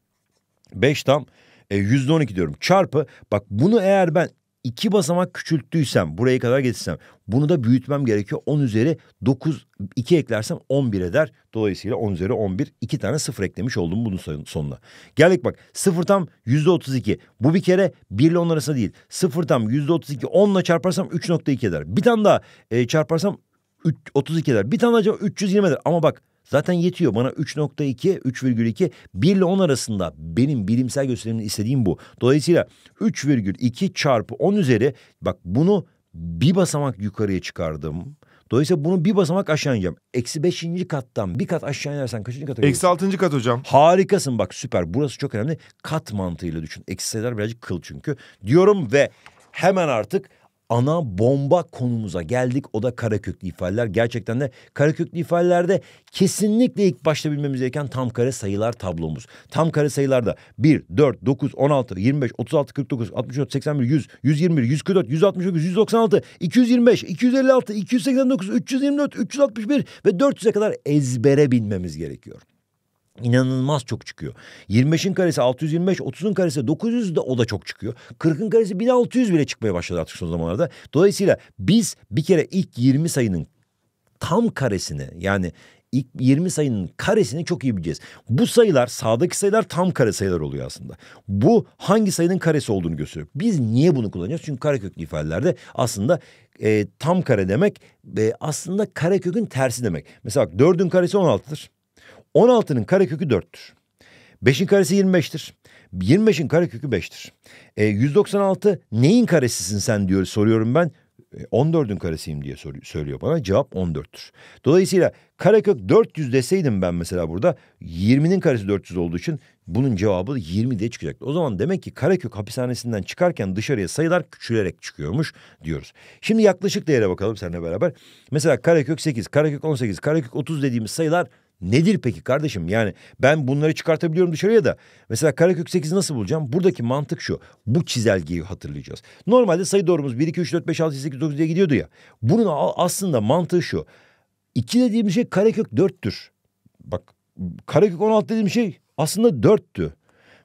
5 tam e, %12 diyorum. Çarpı bak bunu eğer ben iki basamak küçülttüysem buraya kadar getirsem bunu da büyütmem gerekiyor. 10 üzeri 9 2 eklersem 11 eder. Dolayısıyla 10 üzeri 11 iki tane sıfır eklemiş oldum bunun sonuna. Geldik bak sıfır tam yüzde %32 bu bir kere 1 ile 10 arasında değil. Sıfır tam yüzde %32 10 ile çarparsam 3.2 eder. Bir tane daha e, çarparsam 3, 32 eder. Bir tane acaba 320 eder. Ama bak Zaten yetiyor bana 3.2, 3,2 1 ile 10 arasında benim bilimsel gösterimin istediğim bu. Dolayısıyla 3,2 çarpı 10 üzeri bak bunu bir basamak yukarıya çıkardım. Dolayısıyla bunu bir basamak aşağı ineceğim. Eksi beşinci kattan bir kat aşağı inersen kaçıncı kata Eksi altıncı kat hocam. Harikasın bak süper. Burası çok önemli. Kat mantığıyla düşün. Eksi sayılar birazcık kıl çünkü. Diyorum ve hemen artık ana bomba konumuza geldik. O da kara köklü ifadeler. Gerçekten de kara köklü ifadelerde kesinlikle ilk başta bilmemiz gereken tam kare sayılar tablomuz. Tam kare sayılarda 1, 4, 9, 16, 25, 36, 49, 64, 81, 100, 121, 144, 169, 196, 225, 256, 289, 324, 361 ve 400'e kadar ezbere bilmemiz gerekiyor inanılmaz çok çıkıyor. 25'in karesi 625, 30'un karesi 900 de o da çok çıkıyor. 40'ın karesi 1600 bile çıkmaya başladı artık son zamanlarda. Dolayısıyla biz bir kere ilk 20 sayının tam karesini yani ilk 20 sayının karesini çok iyi bileceğiz. Bu sayılar sağdaki sayılar tam kare sayılar oluyor aslında. Bu hangi sayının karesi olduğunu gösteriyor. Biz niye bunu kullanacağız? Çünkü kareköklü ifadelerde aslında e, tam kare demek e, aslında karekökün tersi demek. Mesela bak 4'ün karesi 16'dır. 16'nın karekökü 4'tür. 5'in karesi 25'tir. 25'in karekökü 5'tir. E, 196 neyin karesisin sen diyor soruyorum ben. 14'ün e, karesiyim diye söylüyor bana. Cevap 14'tür. Dolayısıyla karekök 400 deseydim ben mesela burada 20'nin karesi 400 olduğu için bunun cevabı 20 diye çıkacaktı. O zaman demek ki karekök hapishanesinden çıkarken dışarıya sayılar küçülerek çıkıyormuş diyoruz. Şimdi yaklaşık değere bakalım seninle beraber. Mesela karekök 8, karekök 18, karekök 30 dediğimiz sayılar Nedir peki kardeşim? Yani ben bunları çıkartabiliyorum dışarıya da. Mesela karekök 8 nasıl bulacağım? Buradaki mantık şu. Bu çizelgeyi hatırlayacağız. Normalde sayı doğrumuz 1, 2, 3, 4, 5, 6, 7, 8, 9 diye gidiyordu ya. Bunun aslında mantığı şu. 2 dediğim şey karekök 4'tür. Bak karekök 16 dediğim şey aslında 4'tü.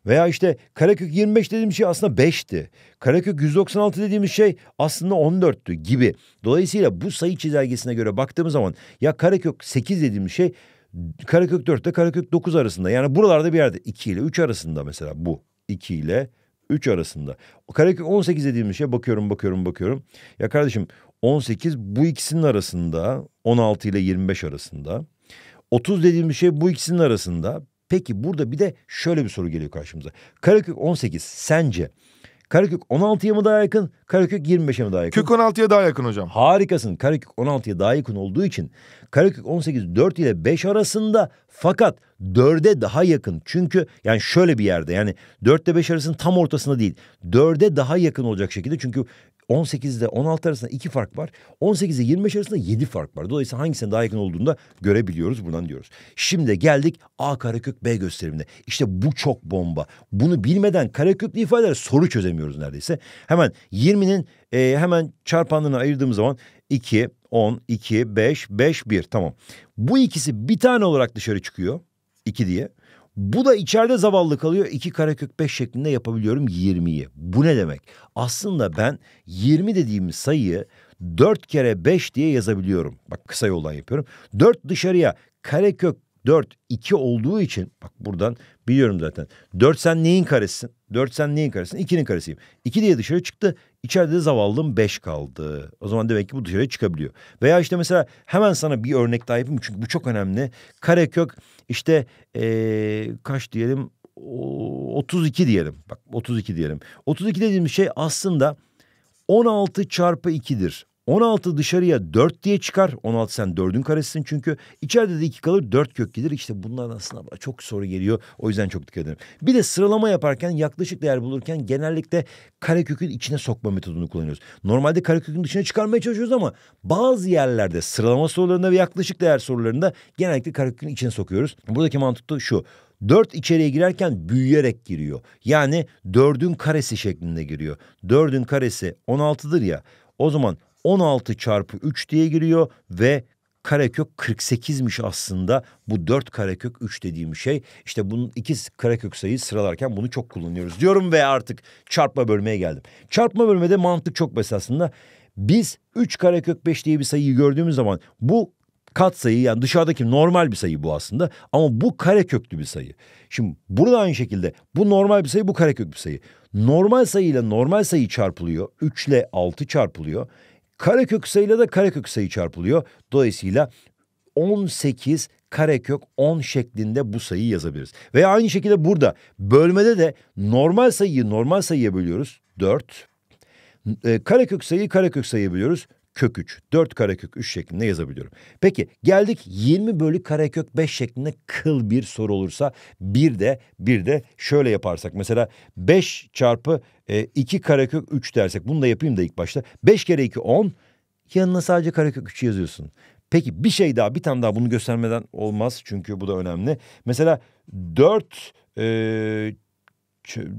Veya işte karekök 25 dediğim şey aslında 5'ti. Karekök 196 dediğimiz şey aslında 14'tü gibi. Dolayısıyla bu sayı çizelgesine göre baktığımız zaman ya karekök 8 dediğimiz şey Karakök 4 ile Karakök 9 arasında yani buralarda bir yerde 2 ile 3 arasında mesela bu 2 ile 3 arasında. Karakök 18 dediğimiz şey bakıyorum bakıyorum bakıyorum. Ya kardeşim 18 bu ikisinin arasında 16 ile 25 arasında. 30 dediğimiz şey bu ikisinin arasında. Peki burada bir de şöyle bir soru geliyor karşımıza. Karakök 18 sence Karakök 16'ya mı daha yakın? Karakök 25'e mi daha yakın? Kök 16'ya daha yakın hocam. Harikasın. Karakök 16'ya daha yakın olduğu için Karakök 18 4 ile 5 arasında fakat 4'e daha yakın. Çünkü yani şöyle bir yerde yani 4 ile 5 arasının tam ortasında değil. 4'e daha yakın olacak şekilde çünkü 18 ile 16 arasında 2 fark var. 18 ile 25 arasında 7 fark var. Dolayısıyla hangisine daha yakın olduğunu da görebiliyoruz. Buradan diyoruz. Şimdi geldik A karekök B gösterimine. İşte bu çok bomba. Bunu bilmeden kareköklü ifadeler soru çözemiyoruz neredeyse. Hemen 20'nin e, hemen çarpanlarına ayırdığımız zaman 2, 10, 2, 5, 5, 1 tamam. Bu ikisi bir tane olarak dışarı çıkıyor. 2 diye. Bu da içeride zavallı kalıyor. 2 karekök 5 şeklinde yapabiliyorum 20'yi. Bu ne demek? Aslında ben 20 dediğim sayıyı 4 kere 5 diye yazabiliyorum. Bak kısa yoldan yapıyorum. 4 dışarıya karekök 4 2 olduğu için bak buradan biliyorum zaten. 4 sen neyin karesisin? 4 sen neyin karesisin? 2'nin karesiyim. 2 diye dışarı çıktı. İçeride zavallım beş kaldı. O zaman demek ki bu dışarıya çıkabiliyor. Veya işte mesela hemen sana bir örnek daha yapayım çünkü bu çok önemli. Karekök işte ee, kaç diyelim 32 diyelim. Bak 32 diyelim. 32 dediğimiz şey aslında 16 çarpı 2'dir. 16 dışarıya 4 diye çıkar. 16 sen 4'ün karesisin çünkü. İçeride de 2 kalır 4 kök gelir. İşte bunlardan aslında çok soru geliyor. O yüzden çok dikkat edin. Bir de sıralama yaparken yaklaşık değer bulurken genellikle karekökün içine sokma metodunu kullanıyoruz. Normalde karekökün dışına çıkarmaya çalışıyoruz ama bazı yerlerde sıralama sorularında ve yaklaşık değer sorularında genellikle karekökün içine sokuyoruz. Buradaki mantık da şu. 4 içeriye girerken büyüyerek giriyor. Yani 4'ün karesi şeklinde giriyor. 4'ün karesi 16'dır ya. O zaman 16 çarpı 3 diye giriyor ve karekök 48'miş aslında bu 4 karekök 3 dediğim şey. İşte bunun iki karekök sayıyı sıralarken bunu çok kullanıyoruz diyorum ve artık çarpma bölmeye geldim. Çarpma bölmede mantık çok basit aslında. Biz 3 karekök 5 diye bir sayıyı gördüğümüz zaman bu kat sayı yani dışarıdaki normal bir sayı bu aslında ama bu kareköklü bir sayı. Şimdi burada aynı şekilde bu normal bir sayı bu kareköklü bir sayı. Normal sayı ile normal sayı çarpılıyor. 3 ile 6 çarpılıyor. Karekök sayıyla da karekök sayı çarpılıyor. Dolayısıyla 18 karekök 10 şeklinde bu sayıyı yazabiliriz. Veya aynı şekilde burada bölmede de normal sayıyı normal sayıya bölüyoruz. 4. E, karekök sayıyı karekök sayıya bölüyoruz kök 3. 4 karekök 3 şeklinde yazabiliyorum. Peki geldik 20 bölü karekök 5 şeklinde kıl bir soru olursa bir de bir de şöyle yaparsak mesela 5 çarpı e, karekök 3 dersek bunu da yapayım da ilk başta. 5 kere 2 10 yanına sadece karekök 3 yazıyorsun. Peki bir şey daha bir tane daha bunu göstermeden olmaz çünkü bu da önemli. Mesela 4 e,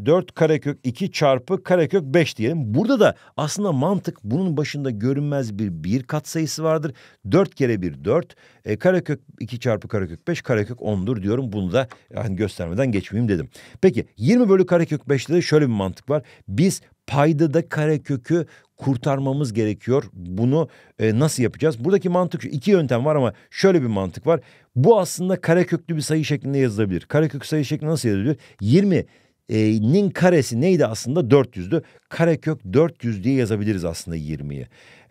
4 karekök 2 çarpı karekök 5 diyelim. Burada da aslında mantık bunun başında görünmez bir bir katsayısı vardır. 4 kere 1 4. E, karekök 2 çarpı karekök 5 karekök 10'dur diyorum. Bunu da yani göstermeden geçmeyeyim dedim. Peki 20 bölü karekök 5'te de şöyle bir mantık var. Biz payda da karekökü kurtarmamız gerekiyor. Bunu e, nasıl yapacağız? Buradaki mantık şu. iki yöntem var ama şöyle bir mantık var. Bu aslında kareköklü bir sayı şeklinde yazılabilir. Karekök sayı şeklinde nasıl yazılabilir? 20 ee, nin karesi neydi aslında 400'dü. Karekök 400 diye yazabiliriz aslında 20'yi. E,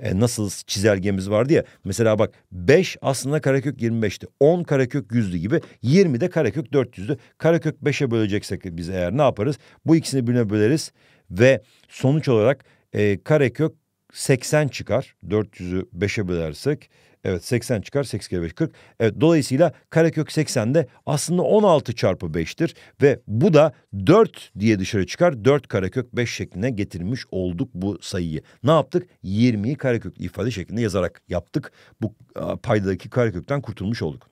ee, nasıl çizelgemiz vardı ya. Mesela bak 5 aslında karekök 25'ti. 10 karekök 100'dü gibi. 20 de karekök 400'dü. Karekök 5'e böleceksek biz eğer ne yaparız? Bu ikisini birine böleriz ve sonuç olarak e, karekök 80 çıkar. 400'ü 5'e bölersek Evet 80 çıkar 8 kere 5 40. Evet dolayısıyla karekök 80 de aslında 16 çarpı 5'tir ve bu da 4 diye dışarı çıkar 4 karekök 5 şekline getirmiş olduk bu sayıyı. Ne yaptık? 20'yi karekök ifade şeklinde yazarak yaptık. Bu paydadaki karekökten kurtulmuş olduk.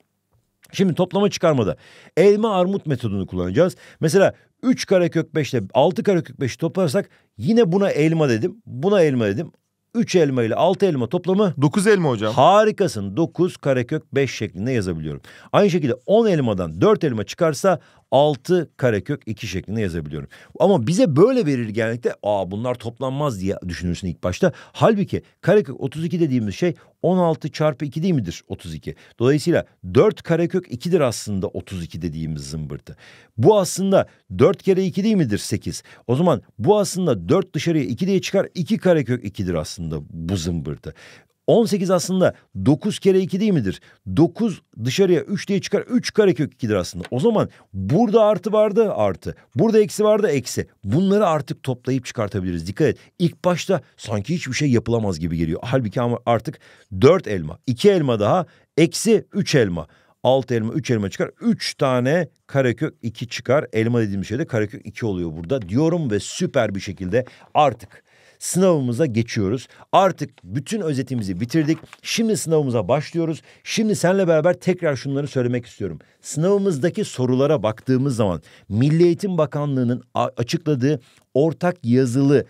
Şimdi toplama çıkarmada elma armut metodunu kullanacağız. Mesela 3 karekök 5 ile 6 karekök 5'i toplarsak yine buna elma dedim, buna elma dedim. 3 elma ile 6 elma toplamı 9 elma hocam. Harikasın. 9 karekök 5 şeklinde yazabiliyorum. Aynı şekilde 10 elmadan 4 elma çıkarsa 6 karekök 2 şeklinde yazabiliyorum. Ama bize böyle verir genellikle aa bunlar toplanmaz diye düşünürsün ilk başta. Halbuki karekök 32 dediğimiz şey 16 çarpı 2 değil midir 32? Dolayısıyla 4 karekök 2'dir aslında 32 dediğimiz zımbırtı. Bu aslında 4 kere 2 değil midir 8? O zaman bu aslında 4 dışarıya 2 diye çıkar 2 karekök 2'dir aslında bu zımbırtı. 18 aslında 9 kere 2 değil midir? 9 dışarıya 3 diye çıkar 3 karekök 2'dir aslında. O zaman burada artı vardı artı. Burada eksi vardı eksi. Bunları artık toplayıp çıkartabiliriz. Dikkat et. İlk başta sanki hiçbir şey yapılamaz gibi geliyor. Halbuki ama artık 4 elma 2 elma daha eksi 3 elma. 6 elma 3 elma çıkar. 3 tane karekök 2 çıkar. Elma dediğim şeyde karekök 2 oluyor burada diyorum ve süper bir şekilde artık Sınavımıza geçiyoruz. Artık bütün özetimizi bitirdik. Şimdi sınavımıza başlıyoruz. Şimdi seninle beraber tekrar şunları söylemek istiyorum. Sınavımızdaki sorulara baktığımız zaman Milli Eğitim Bakanlığı'nın açıkladığı ortak yazılı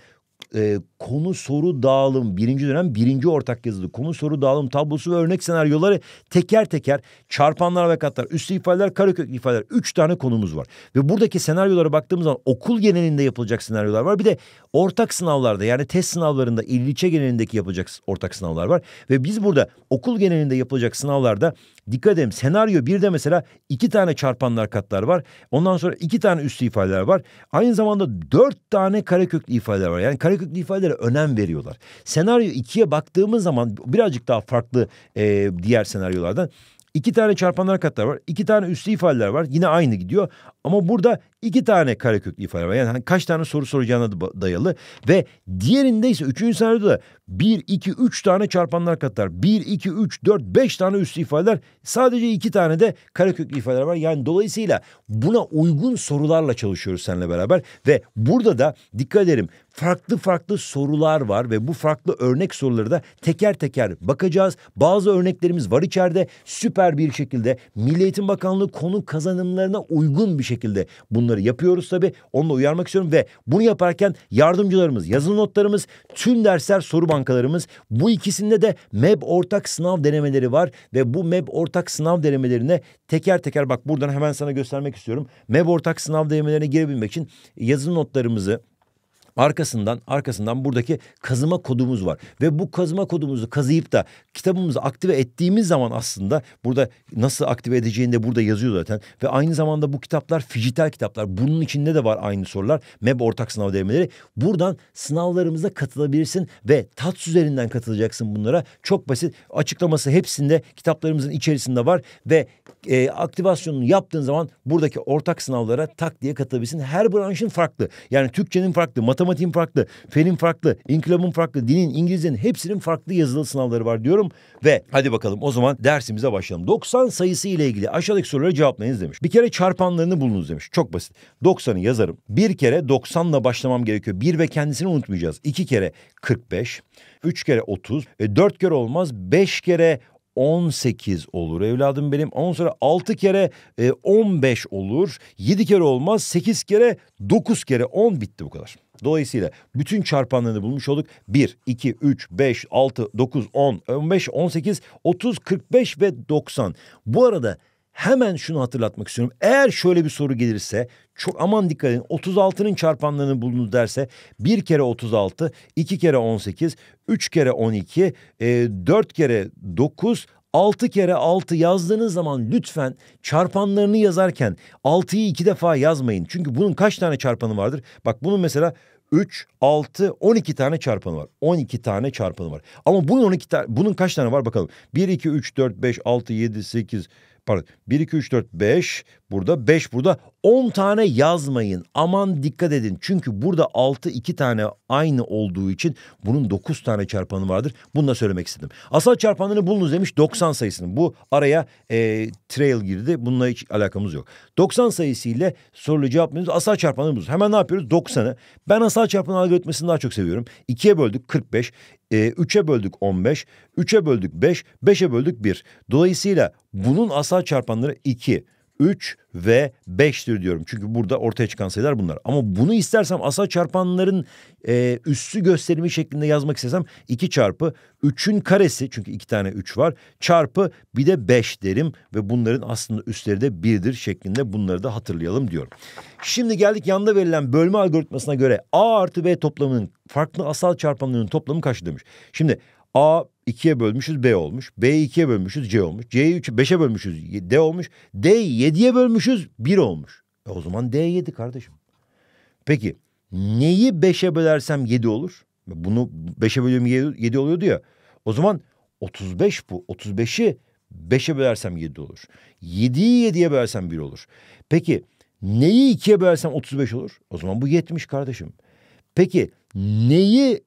e, konu soru dağılım birinci dönem birinci ortak yazılı konu soru dağılım tablosu ve örnek senaryoları teker teker çarpanlar ve katlar üstü ifadeler karekök ifadeler üç tane konumuz var. Ve buradaki senaryolara baktığımız zaman okul genelinde yapılacak senaryolar var bir de ortak sınavlarda yani test sınavlarında il ilçe genelindeki yapılacak ortak sınavlar var. Ve biz burada okul genelinde yapılacak sınavlarda dikkat edin senaryo bir de mesela iki tane çarpanlar katlar var. Ondan sonra iki tane üstü ifadeler var. Aynı zamanda dört tane kareköklü ifadeler var. Yani kareköklü ifadeler bunlara önem veriyorlar. Senaryo ikiye baktığımız zaman birazcık daha farklı e, diğer senaryolardan. İki tane çarpanlar katlar var. iki tane üstü ifadeler var. Yine aynı gidiyor. Ama burada iki tane karekök ifade var. Yani hani kaç tane soru soracağına dayalı. Ve diğerinde ise üçüncü senaryoda da bir, iki, üç tane çarpanlar katlar. Bir, iki, üç, dört, beş tane üstü ifadeler. Sadece iki tane de karekök ifadeler var. Yani dolayısıyla buna uygun sorularla çalışıyoruz seninle beraber. Ve burada da dikkat ederim farklı farklı sorular var ve bu farklı örnek soruları da teker teker bakacağız. Bazı örneklerimiz var içeride süper bir şekilde Milli Eğitim Bakanlığı konu kazanımlarına uygun bir şekilde şekilde bunları yapıyoruz tabi. Onu da uyarmak istiyorum ve bunu yaparken yardımcılarımız, yazılı notlarımız, tüm dersler soru bankalarımız. Bu ikisinde de MEB ortak sınav denemeleri var ve bu MEB ortak sınav denemelerine teker teker bak buradan hemen sana göstermek istiyorum. MEB ortak sınav denemelerine girebilmek için yazılı notlarımızı Arkasından arkasından buradaki kazıma kodumuz var. Ve bu kazıma kodumuzu kazıyıp da kitabımızı aktive ettiğimiz zaman aslında burada nasıl aktive edeceğini de burada yazıyor zaten. Ve aynı zamanda bu kitaplar fijital kitaplar. Bunun içinde de var aynı sorular. MEB ortak sınav denemeleri. Buradan sınavlarımıza katılabilirsin ve tat üzerinden katılacaksın bunlara. Çok basit. Açıklaması hepsinde kitaplarımızın içerisinde var ve e, aktivasyonunu yaptığın zaman buradaki ortak sınavlara tak diye katılabilirsin. Her branşın farklı. Yani Türkçenin farklı, matematik matematiğin farklı, fenin farklı, inkılabın farklı, dinin, İngilizcenin hepsinin farklı yazılı sınavları var diyorum. Ve hadi bakalım o zaman dersimize başlayalım. 90 sayısı ile ilgili aşağıdaki soruları cevaplayınız demiş. Bir kere çarpanlarını bulunuz demiş. Çok basit. 90'ı yazarım. Bir kere 90 ile başlamam gerekiyor. Bir ve kendisini unutmayacağız. İki kere 45, üç kere 30, e, dört kere olmaz, beş kere 18 olur evladım benim. Ondan sonra 6 kere e, 15 olur. 7 kere olmaz. 8 kere 9 kere 10 bitti bu kadar. Dolayısıyla bütün çarpanlarını bulmuş olduk. 1, 2, 3, 5, 6, 9, 10, 15, 18, 30, 45 ve 90. Bu arada hemen şunu hatırlatmak istiyorum. Eğer şöyle bir soru gelirse çok aman dikkat edin 36'nın çarpanlarını bulunuz derse bir kere 36, iki kere 18, üç kere 12, e, 4 kere 9, 6 kere 6 yazdığınız zaman lütfen çarpanlarını yazarken 6'yı 2 defa yazmayın. Çünkü bunun kaç tane çarpanı vardır? Bak bunun mesela 3, 6, 12 tane çarpanı var. 12 tane çarpanı var. Ama bunun 12 tane bunun kaç tane var bakalım. 1 2 3 4 5 6 7 8 pardon 1 2 3 4 5 burada 5 burada 10 tane yazmayın. Aman dikkat edin. Çünkü burada 6 2 tane aynı olduğu için bunun 9 tane çarpanı vardır. Bunu da söylemek istedim. Asal çarpanını bulunuz demiş 90 sayısının. Bu araya e, trail girdi. Bununla hiç alakamız yok. 90 sayısı ile soruyu cevap Asal çarpanını bulunuz. Hemen ne yapıyoruz? 90'ı. Ben asal çarpanı algoritmasını daha çok seviyorum. 2'ye böldük 45 e, ee, 3'e böldük 15, 3'e böldük 5, 5'e böldük 1. Dolayısıyla bunun asal çarpanları 2. 3 ve 5'tir diyorum. Çünkü burada ortaya çıkan sayılar bunlar. Ama bunu istersem asa çarpanların e, üssü gösterimi şeklinde yazmak istesem 2 çarpı 3'ün karesi çünkü 2 tane 3 var çarpı bir de 5 derim ve bunların aslında üstleri de 1'dir şeklinde bunları da hatırlayalım diyorum. Şimdi geldik yanda verilen bölme algoritmasına göre A artı B toplamının farklı asal çarpanlarının toplamı kaç demiş. Şimdi A 2'ye bölmüşüz B olmuş. B'yi 2'ye bölmüşüz C olmuş. C'yi 3'e 5'e bölmüşüz D olmuş. D'yi 7'ye bölmüşüz 1 olmuş. E o zaman D 7 kardeşim. Peki neyi 5'e bölersem 7 olur? Bunu 5'e bölüyorum 7 oluyordu ya. O zaman 35 bu. 35'i 5'e bölersem 7 olur. 7'yi 7'ye bölersem 1 olur. Peki neyi 2'ye bölersem 35 olur? O zaman bu 70 kardeşim. Peki neyi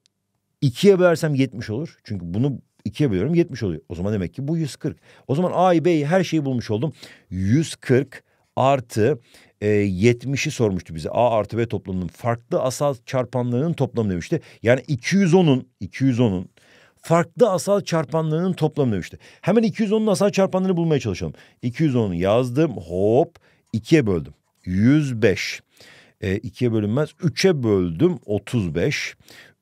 2'ye bölersem 70 olur? Çünkü bunu ikiye bölüyorum 70 oluyor. O zaman demek ki bu 140. O zaman A'yı B'yi her şeyi bulmuş oldum. 140 artı e, 70'i sormuştu bize. A artı B toplamının farklı asal çarpanlarının toplamı demişti. Yani 210'un 210'un farklı asal çarpanlarının toplamı demişti. Hemen 210'un asal çarpanlarını bulmaya çalışalım. 210'u yazdım hop 2'ye böldüm. 105. E, 2'ye bölünmez. 3'e böldüm 35.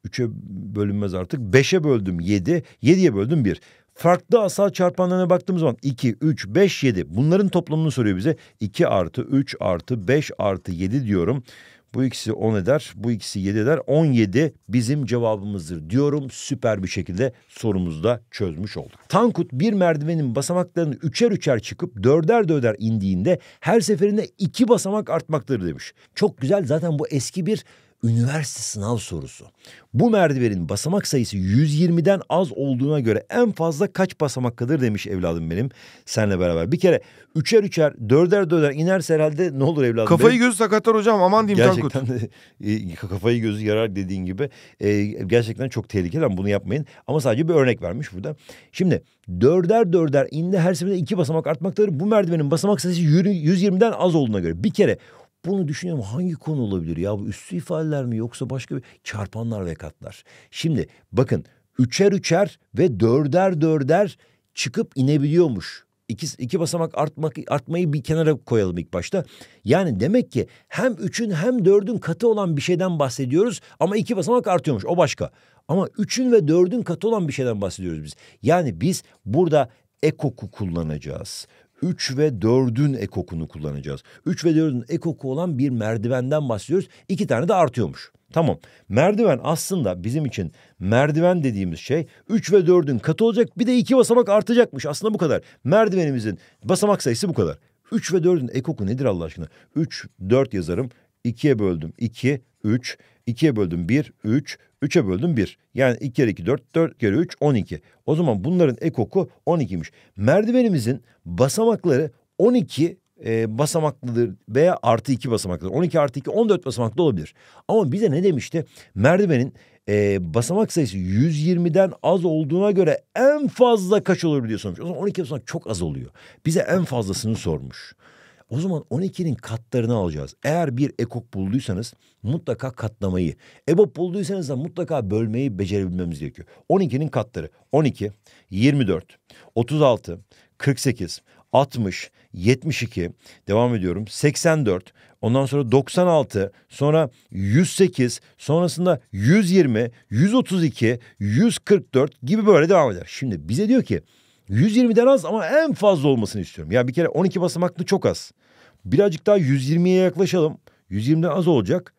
3'e bölünmez artık. 5'e böldüm 7, 7'ye böldüm 1. Farklı asal çarpanlarına baktığımız zaman 2, 3, 5, 7 bunların toplamını soruyor bize. 2 artı 3 artı 5 artı 7 diyorum. Bu ikisi 10 eder, bu ikisi 7 eder. 17 bizim cevabımızdır diyorum. Süper bir şekilde sorumuzu da çözmüş olduk. Tankut bir merdivenin basamaklarını üçer üçer çıkıp dörder döder indiğinde her seferinde iki basamak artmaktadır demiş. Çok güzel zaten bu eski bir üniversite sınav sorusu. Bu merdivenin basamak sayısı 120'den az olduğuna göre en fazla kaç basamak kadar demiş evladım benim senle beraber. Bir kere üçer üçer dörder dörder inerse herhalde ne olur evladım Kafayı benim? gözü sakatlar hocam aman diyeyim gerçekten Tankut. Gerçekten e, kafayı gözü yarar dediğin gibi e, gerçekten çok tehlikeli ama bunu yapmayın. Ama sadece bir örnek vermiş burada. Şimdi dörder dörder indi her seferinde iki basamak artmaktadır. Bu merdivenin basamak sayısı 120'den az olduğuna göre bir kere bunu düşünüyorum hangi konu olabilir ya bu üstü ifadeler mi yoksa başka bir çarpanlar ve katlar. Şimdi bakın üçer üçer ve dörder dörder çıkıp inebiliyormuş. İki, iki basamak artmak, artmayı bir kenara koyalım ilk başta. Yani demek ki hem üçün hem dördün katı olan bir şeyden bahsediyoruz ama iki basamak artıyormuş o başka. Ama üçün ve dördün katı olan bir şeyden bahsediyoruz biz. Yani biz burada ekoku kullanacağız. 3 ve 4'ün ekokunu kullanacağız. 3 ve 4'ün ekoku olan bir merdivenden bahsediyoruz. İki tane de artıyormuş. Tamam. Merdiven aslında bizim için merdiven dediğimiz şey 3 ve 4'ün katı olacak. Bir de 2 basamak artacakmış. Aslında bu kadar. Merdivenimizin basamak sayısı bu kadar. 3 ve 4'ün ekoku nedir Allah aşkına? 3, 4 yazarım. 2'ye böldüm 2, 3. 2'ye böldüm 1, 3. 3'e böldüm 1. Yani 2 kere 2 4, 4 kere 3 12. O zaman bunların ekoku 12'ymiş. Merdivenimizin basamakları 12 e, basamaklıdır veya artı 2 basamaklıdır. 12 artı 2 14 basamaklı olabilir. Ama bize ne demişti? Merdivenin e, basamak sayısı 120'den az olduğuna göre en fazla kaç olur diye sormuş. O zaman 12 basamak çok az oluyor. Bize en fazlasını sormuş. O zaman 12'nin katlarını alacağız. Eğer bir ekok bulduysanız mutlaka katlamayı, ebop bulduysanız da mutlaka bölmeyi becerebilmemiz gerekiyor. 12'nin katları 12, 24, 36, 48, 60, 72, devam ediyorum 84, ondan sonra 96, sonra 108, sonrasında 120, 132, 144 gibi böyle devam eder. Şimdi bize diyor ki 120'den az ama en fazla olmasını istiyorum. Ya bir kere 12 basamaklı çok az. Birazcık daha 120'ye yaklaşalım. 120'den az olacak.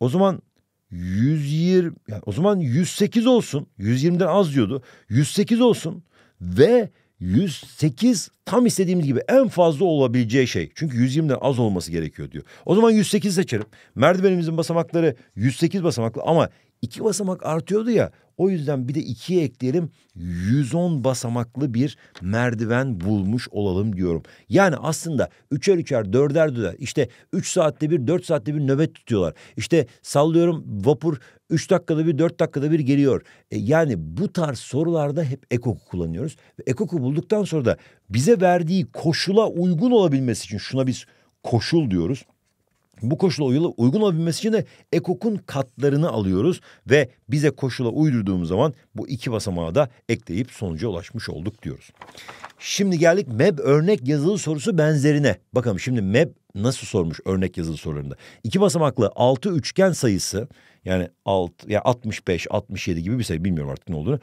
O zaman 120 yani o zaman 108 olsun. 120'den az diyordu. 108 olsun ve 108 tam istediğimiz gibi en fazla olabileceği şey. Çünkü 120'den az olması gerekiyor diyor. O zaman 108 seçerim. Merdivenimizin basamakları 108 basamaklı ama iki basamak artıyordu ya. O yüzden bir de ikiye ekleyelim 110 basamaklı bir merdiven bulmuş olalım diyorum. Yani aslında üçer üçer dörder dörder işte 3 saatte bir 4 saatte bir nöbet tutuyorlar. İşte sallıyorum vapur 3 dakikada bir 4 dakikada bir geliyor. E yani bu tarz sorularda hep ekoku kullanıyoruz. Ekoku bulduktan sonra da bize verdiği koşula uygun olabilmesi için şuna biz koşul diyoruz. Bu koşula uygun olabilmesi için de ekokun katlarını alıyoruz ve bize koşula uydurduğumuz zaman bu iki basamağı da ekleyip sonuca ulaşmış olduk diyoruz. Şimdi geldik MEB örnek yazılı sorusu benzerine. Bakalım şimdi MEB nasıl sormuş örnek yazılı sorularında. İki basamaklı altı üçgen sayısı yani alt, ya 65, 67 gibi bir sayı bilmiyorum artık ne olduğunu.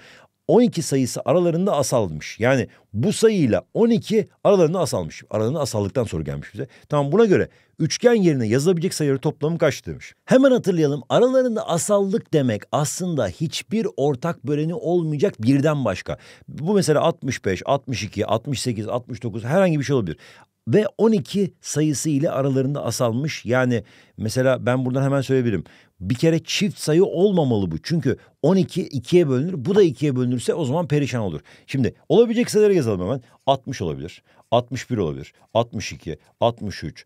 12 sayısı aralarında asalmış. Yani bu sayıyla 12 aralarında asalmış. Aralarında asallıktan soru gelmiş bize. Tamam buna göre üçgen yerine yazılabilecek sayıları toplamı kaç demiş. Hemen hatırlayalım. Aralarında asallık demek aslında hiçbir ortak böleni olmayacak birden başka. Bu mesela 65, 62, 68, 69 herhangi bir şey olabilir ve 12 sayısı ile aralarında asalmış. Yani mesela ben buradan hemen söyleyebilirim. Bir kere çift sayı olmamalı bu. Çünkü 12 ikiye bölünür. Bu da ikiye bölünürse o zaman perişan olur. Şimdi olabilecek sayıları yazalım hemen. 60 olabilir. 61 olabilir. 62, 63,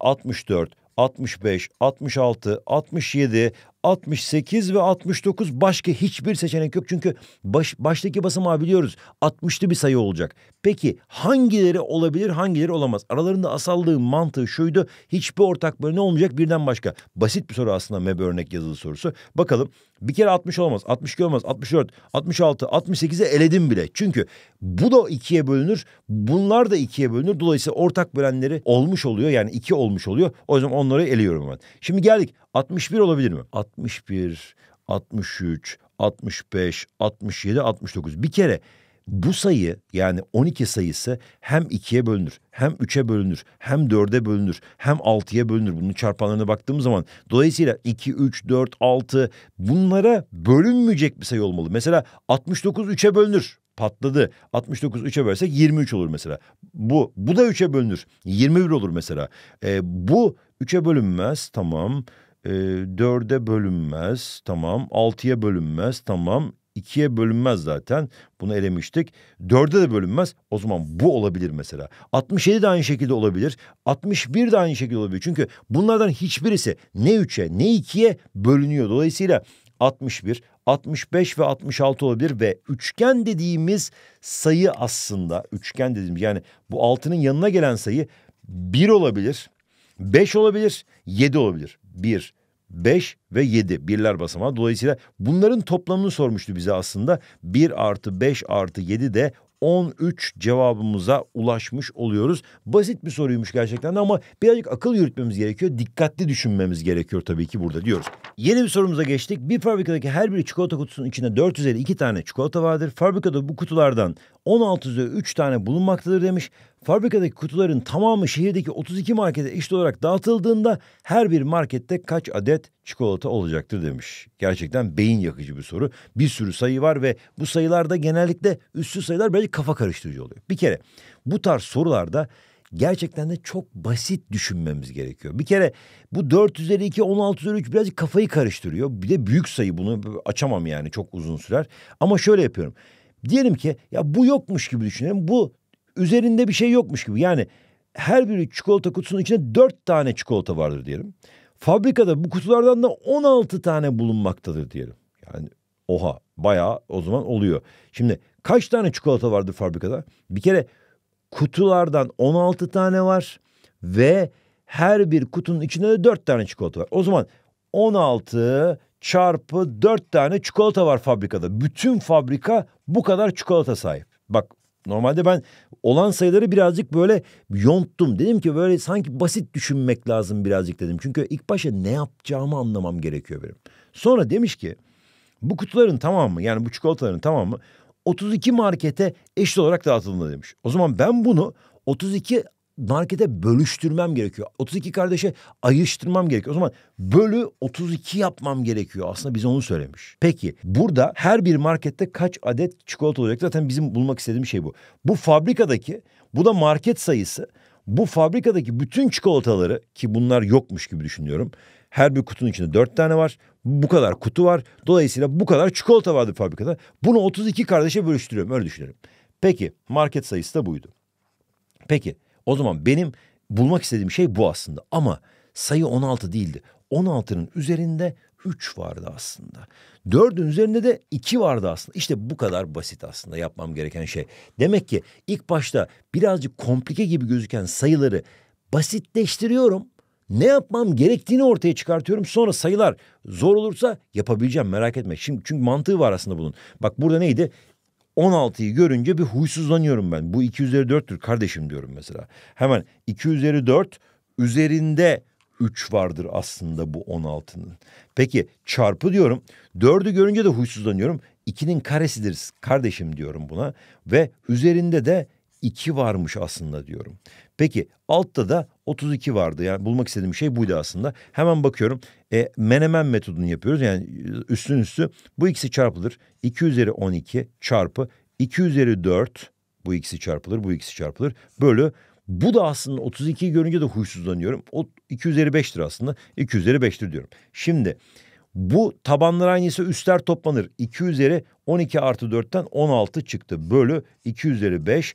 64, 65, 66, 67, 68 ve 69 başka hiçbir seçenek yok. Çünkü baş, baştaki basamağı biliyoruz. 60'lı bir sayı olacak. Peki hangileri olabilir hangileri olamaz? Aralarında asallığı mantığı şuydu. Hiçbir ortak bölüne olmayacak birden başka. Basit bir soru aslında MEB örnek yazılı sorusu. Bakalım bir kere 60 olamaz, 62 olmaz, 64, 66, 68'e eledim bile. Çünkü bu da ikiye bölünür, bunlar da ikiye bölünür. Dolayısıyla ortak bölenleri olmuş oluyor yani iki olmuş oluyor. O yüzden onları eliyorum ben. Şimdi geldik 61 olabilir mi? 61, 63, 65, 67, 69. Bir kere bu sayı yani 12 sayısı hem 2'ye bölünür, hem 3'e bölünür, hem 4'e bölünür, hem 6'ya bölünür. Bunun çarpanlarına baktığımız zaman dolayısıyla 2, 3, 4, 6 bunlara bölünmeyecek bir sayı olmalı. Mesela 69 3'e bölünür patladı. 69 3'e bölsek 23 olur mesela. Bu bu da 3'e bölünür. 21 olur mesela. E, bu 3'e bölünmez tamam. Ee, dörde bölünmez tamam. Altıya bölünmez tamam. ikiye bölünmez zaten. Bunu elemiştik. Dörde de bölünmez. O zaman bu olabilir mesela. 67 de aynı şekilde olabilir. 61 de aynı şekilde olabilir. Çünkü bunlardan hiçbirisi ne üçe ne ikiye bölünüyor. Dolayısıyla 61, 65 ve 66 olabilir ve üçgen dediğimiz sayı aslında üçgen dediğimiz yani bu altının yanına gelen sayı 1 olabilir, 5 olabilir, 7 olabilir. 1, 5 ve 7 birler basamağı. Dolayısıyla bunların toplamını sormuştu bize aslında. 1 artı 5 artı 7 de 13 cevabımıza ulaşmış oluyoruz. Basit bir soruymuş gerçekten ama birazcık akıl yürütmemiz gerekiyor. Dikkatli düşünmemiz gerekiyor tabii ki burada diyoruz. Yeni bir sorumuza geçtik. Bir fabrikadaki her bir çikolata kutusunun içinde 4 üzeri 2 tane çikolata vardır. Fabrikada bu kutulardan 16 üzeri 3 tane bulunmaktadır demiş. Fabrikadaki kutuların tamamı şehirdeki 32 markete eşit olarak dağıtıldığında her bir markette kaç adet çikolata olacaktır demiş. Gerçekten beyin yakıcı bir soru. Bir sürü sayı var ve bu sayılarda genellikle üstü sayılar bence kafa karıştırıcı oluyor. Bir kere bu tarz sorularda gerçekten de çok basit düşünmemiz gerekiyor. Bir kere bu 4 üzeri 2, 16 üzeri 3 birazcık kafayı karıştırıyor. Bir de büyük sayı bunu açamam yani çok uzun sürer. Ama şöyle yapıyorum. Diyelim ki ya bu yokmuş gibi düşünelim. Bu üzerinde bir şey yokmuş gibi. Yani her bir çikolata kutusunun içinde dört tane çikolata vardır diyelim. Fabrikada bu kutulardan da 16 tane bulunmaktadır diyelim. Yani oha bayağı o zaman oluyor. Şimdi kaç tane çikolata vardır fabrikada? Bir kere kutulardan 16 tane var ve her bir kutunun içinde de 4 tane çikolata var. O zaman 16 çarpı 4 tane çikolata var fabrikada. Bütün fabrika bu kadar çikolata sahip. Bak normalde ben olan sayıları birazcık böyle yonttum. Dedim ki böyle sanki basit düşünmek lazım birazcık dedim. Çünkü ilk başta ne yapacağımı anlamam gerekiyor benim. Sonra demiş ki bu kutuların tamamı yani bu çikolataların tamamı 32 markete eşit olarak dağıtılmalı demiş. O zaman ben bunu 32 markete bölüştürmem gerekiyor. 32 kardeşe ayıştırmam gerekiyor. O zaman bölü 32 yapmam gerekiyor. Aslında bize onu söylemiş. Peki burada her bir markette kaç adet çikolata olacak? Zaten bizim bulmak istediğim şey bu. Bu fabrikadaki bu da market sayısı. Bu fabrikadaki bütün çikolataları ki bunlar yokmuş gibi düşünüyorum. Her bir kutunun içinde dört tane var. Bu kadar kutu var. Dolayısıyla bu kadar çikolata vardı fabrikada. Bunu 32 kardeşe bölüştürüyorum öyle düşünüyorum. Peki market sayısı da buydu. Peki o zaman benim bulmak istediğim şey bu aslında. Ama sayı 16 değildi. 16'nın üzerinde 3 vardı aslında. 4'ün üzerinde de 2 vardı aslında. İşte bu kadar basit aslında yapmam gereken şey. Demek ki ilk başta birazcık komplike gibi gözüken sayıları basitleştiriyorum. Ne yapmam gerektiğini ortaya çıkartıyorum. Sonra sayılar zor olursa yapabileceğim merak etme. Şimdi çünkü mantığı var aslında bunun. Bak burada neydi? 16'yı görünce bir huysuzlanıyorum ben. Bu 2 üzeri 4'tür kardeşim diyorum mesela. Hemen 2 üzeri 4 üzerinde 3 vardır aslında bu 16'nın. Peki çarpı diyorum. 4'ü görünce de huysuzlanıyorum. 2'nin karesidir kardeşim diyorum buna. Ve üzerinde de 2 varmış aslında diyorum. Peki altta da 32 vardı. Yani bulmak istediğim şey buydu aslında. Hemen bakıyorum. E, menemen metodunu yapıyoruz. Yani e, üstün üstü bu ikisi çarpılır. 2 üzeri 12 çarpı 2 üzeri 4 bu ikisi çarpılır. Bu ikisi çarpılır. Bölü bu da aslında 32 görünce de huysuzlanıyorum. O 2 üzeri 5'tir aslında. 2 üzeri 5'tir diyorum. Şimdi bu tabanlar aynıysa üstler toplanır. 2 üzeri 12 artı 4'ten 16 çıktı. Bölü 2 üzeri 5.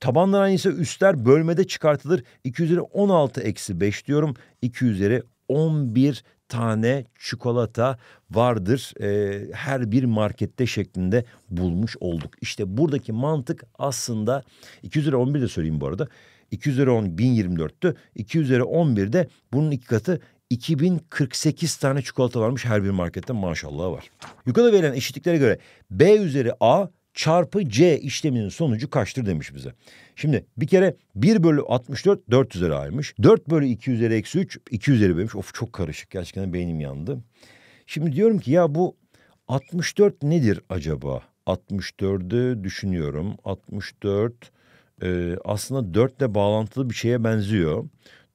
Tabanlar aynı ise üstler bölmede çıkartılır. 2 üzeri 16 eksi 5 diyorum. 2 üzeri 11 tane çikolata vardır e, her bir markette şeklinde bulmuş olduk. İşte buradaki mantık aslında 2 üzeri 11 de söyleyeyim bu arada. 2 üzeri 10 1024'tü. 2 üzeri de bunun iki katı 2048 tane çikolata varmış her bir markette maşallah var. Yukarıda verilen eşitliklere göre B üzeri A çarpı C işleminin sonucu kaçtır demiş bize. Şimdi bir kere 1 bölü 64 4 üzeri aymış. 4 bölü 2 üzeri eksi 3 2 üzeri vermiş. Of çok karışık gerçekten beynim yandı. Şimdi diyorum ki ya bu 64 nedir acaba? 64'ü düşünüyorum. 64 e, aslında 4 ile bağlantılı bir şeye benziyor.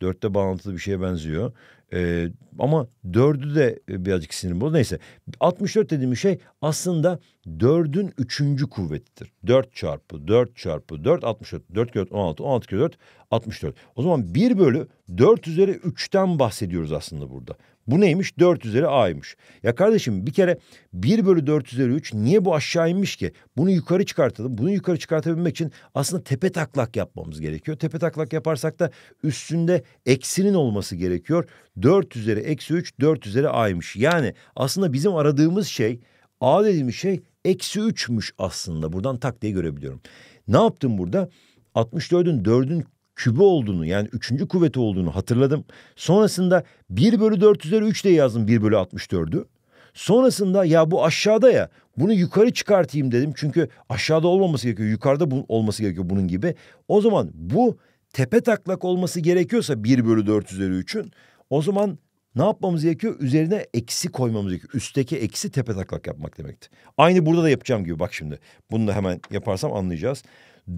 4'te bağlantılı bir şeye benziyor. Ee, ama dördü de e, birazcık sinirim bozdu. Neyse 64 dediğim şey aslında dördün üçüncü kuvvetidir. 4 çarpı 4 çarpı 4 64. 4 kere 4 16. 16 kere 4 64. O zaman 1 bölü 4 üzeri 3'ten bahsediyoruz aslında burada. Bu neymiş? 4 üzeri a'ymış. Ya kardeşim bir kere 1 bölü 4 üzeri 3 niye bu aşağı inmiş ki? Bunu yukarı çıkartalım. Bunu yukarı çıkartabilmek için aslında tepe taklak yapmamız gerekiyor. Tepe taklak yaparsak da üstünde eksinin olması gerekiyor. 4 üzeri eksi 3 4 üzeri a'ymış. Yani aslında bizim aradığımız şey a dediğimiz şey eksi 3'müş aslında. Buradan tak diye görebiliyorum. Ne yaptım burada? 64'ün 4'ün kübü olduğunu yani üçüncü kuvveti olduğunu hatırladım. Sonrasında 1 bölü 4 üzeri 3 de yazdım 1 bölü 64'ü. Sonrasında ya bu aşağıda ya bunu yukarı çıkartayım dedim. Çünkü aşağıda olmaması gerekiyor yukarıda bu, olması gerekiyor bunun gibi. O zaman bu tepe taklak olması gerekiyorsa 1 bölü 4 üzeri 3'ün o zaman ne yapmamız gerekiyor? Üzerine eksi koymamız gerekiyor. Üstteki eksi tepe taklak yapmak demekti. Aynı burada da yapacağım gibi bak şimdi. Bunu da hemen yaparsam anlayacağız.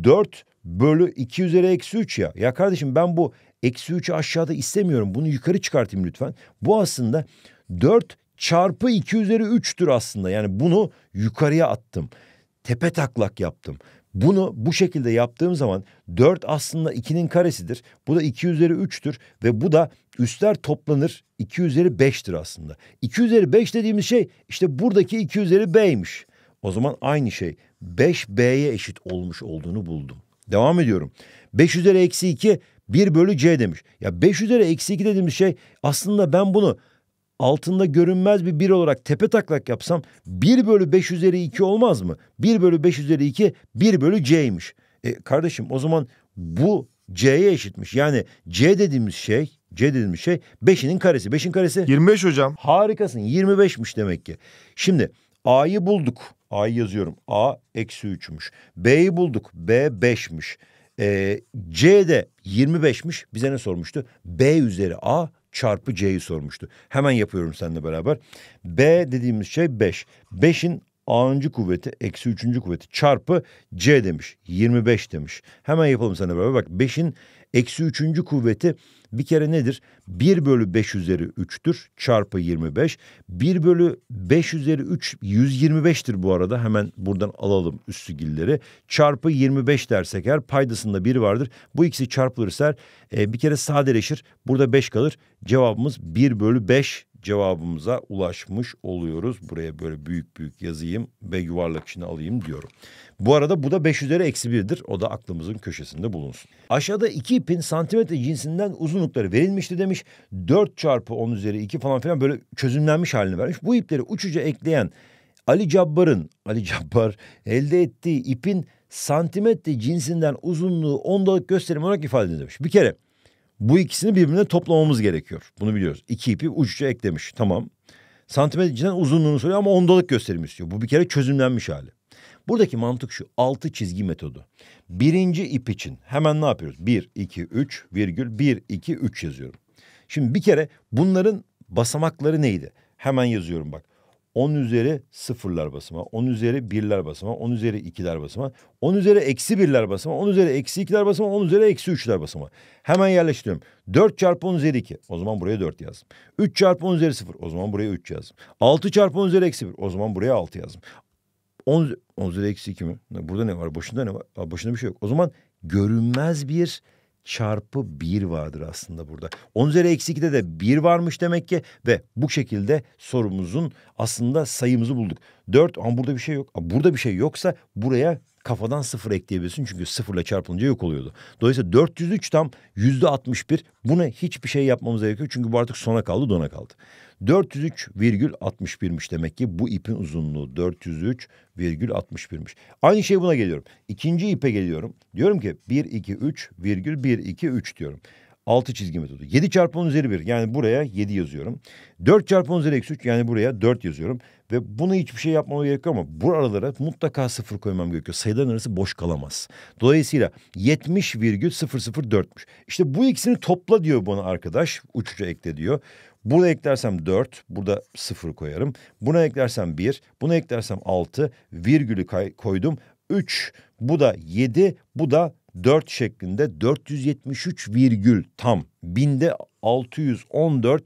4 bölü 2 üzeri eksi 3 ya. Ya kardeşim ben bu eksi 3'ü aşağıda istemiyorum. Bunu yukarı çıkartayım lütfen. Bu aslında 4 çarpı 2 üzeri 3'tür aslında. Yani bunu yukarıya attım. Tepe taklak yaptım. Bunu bu şekilde yaptığım zaman 4 aslında 2'nin karesidir. Bu da 2 üzeri 3'tür ve bu da üstler toplanır 2 üzeri 5'tir aslında. 2 üzeri 5 dediğimiz şey işte buradaki 2 üzeri b'ymiş. O zaman aynı şey 5B'ye eşit olmuş olduğunu buldum. Devam ediyorum. 5 üzeri eksi 2 1 bölü C demiş. Ya 5 üzeri eksi 2 dediğimiz şey aslında ben bunu altında görünmez bir 1 olarak tepe taklak yapsam 1 bölü 5 üzeri 2 olmaz mı? 1 bölü 5 üzeri 2 1 bölü C'ymiş. E kardeşim o zaman bu C'ye eşitmiş. Yani C dediğimiz şey C dediğimiz şey 5'inin karesi. 5'in karesi 25 hocam. Harikasın 25'miş demek ki. Şimdi A'yı bulduk. A'yı yazıyorum. A eksi 3'müş. B'yi bulduk. B 5'miş. E, ee, C'de de 25'miş. Bize ne sormuştu? B üzeri A çarpı C'yi sormuştu. Hemen yapıyorum seninle beraber. B dediğimiz şey 5. 5'in A'ncı kuvveti eksi 3. kuvveti çarpı C demiş. 25 demiş. Hemen yapalım seninle beraber. Bak 5'in Eksi üçüncü kuvveti bir kere nedir? 1 bölü 5 üzeri 3'tür çarpı 25. 1 bölü 5 üzeri 3 125'tir bu arada. Hemen buradan alalım üstü gilleri Çarpı 25 dersek eğer paydasında 1 vardır. Bu ikisi çarpılırsa e, bir kere sadeleşir. Burada 5 kalır. Cevabımız 1 bölü 5 cevabımıza ulaşmış oluyoruz. Buraya böyle büyük büyük yazayım ve yuvarlak içine alayım diyorum. Bu arada bu da 5 üzeri eksi 1'dir. O da aklımızın köşesinde bulunsun. Aşağıda iki ipin santimetre cinsinden uzunlukları verilmişti demiş. 4 çarpı 10 üzeri 2 falan filan böyle çözümlenmiş halini vermiş. Bu ipleri uçuca ekleyen Ali Cabbar'ın, Ali Cabbar elde ettiği ipin santimetre cinsinden uzunluğu ondalık gösterim olarak ifade edilmiş. Bir kere bu ikisini birbirine toplamamız gerekiyor. Bunu biliyoruz. İki ipi uç uca eklemiş. Tamam. Santimetre Santimetrecinden uzunluğunu soruyor ama ondalık gösterimi istiyor. Bu bir kere çözümlenmiş hali. Buradaki mantık şu. Altı çizgi metodu. Birinci ip için hemen ne yapıyoruz? Bir, iki, üç, virgül, bir, iki, üç yazıyorum. Şimdi bir kere bunların basamakları neydi? Hemen yazıyorum bak. 10 üzeri sıfırlar basıma, 10 üzeri birler basıma, 10 üzeri ikiler basıma, 10 üzeri eksi birler basıma, 10 üzeri eksi ikiler basıma, 10 üzeri eksi üçler basıma. Hemen yerleştiriyorum. 4 çarpı 10 üzeri 2. O zaman buraya 4 yazdım. 3 çarpı 10 üzeri 0. O zaman buraya 3 yazdım. 6 çarpı 10 üzeri eksi 1. O zaman buraya 6 yazdım. 10, 10 üzeri eksi 2 mi? Burada ne var? Başında ne var? Başında bir şey yok. O zaman görünmez bir çarpı bir vardır aslında burada. 10 üzeri eksi 2'de de bir varmış demek ki ve bu şekilde sorumuzun aslında sayımızı bulduk. 4 ama burada bir şey yok. Burada bir şey yoksa buraya kafadan sıfır ekleyebilirsin. Çünkü sıfırla çarpılınca yok oluyordu. Dolayısıyla 403 tam yüzde 61. Buna hiçbir şey yapmamız gerekiyor. Çünkü bu artık sona kaldı dona kaldı. 403,61'miş demek ki bu ipin uzunluğu 403,61'miş. Aynı şey buna geliyorum. İkinci ipe geliyorum. Diyorum ki 1 2 3,123 diyorum. 6 çizgi metodu. 7 çarpı 10 üzeri 1 yani buraya 7 yazıyorum. 4 çarpı 10 üzeri eksi 3 yani buraya 4 yazıyorum. Ve bunu hiçbir şey yapmama gerek yok ama bu aralara mutlaka sıfır koymam gerekiyor. Sayıların arası boş kalamaz. Dolayısıyla 70,004'müş. İşte bu ikisini topla diyor bana arkadaş. Uçucu ekle diyor. Burada eklersem 4, burada 0 koyarım. Buna eklersem 1, buna eklersem 6, virgülü koydum. 3, bu da 7, bu da 4 şeklinde 473 virgül tam binde 614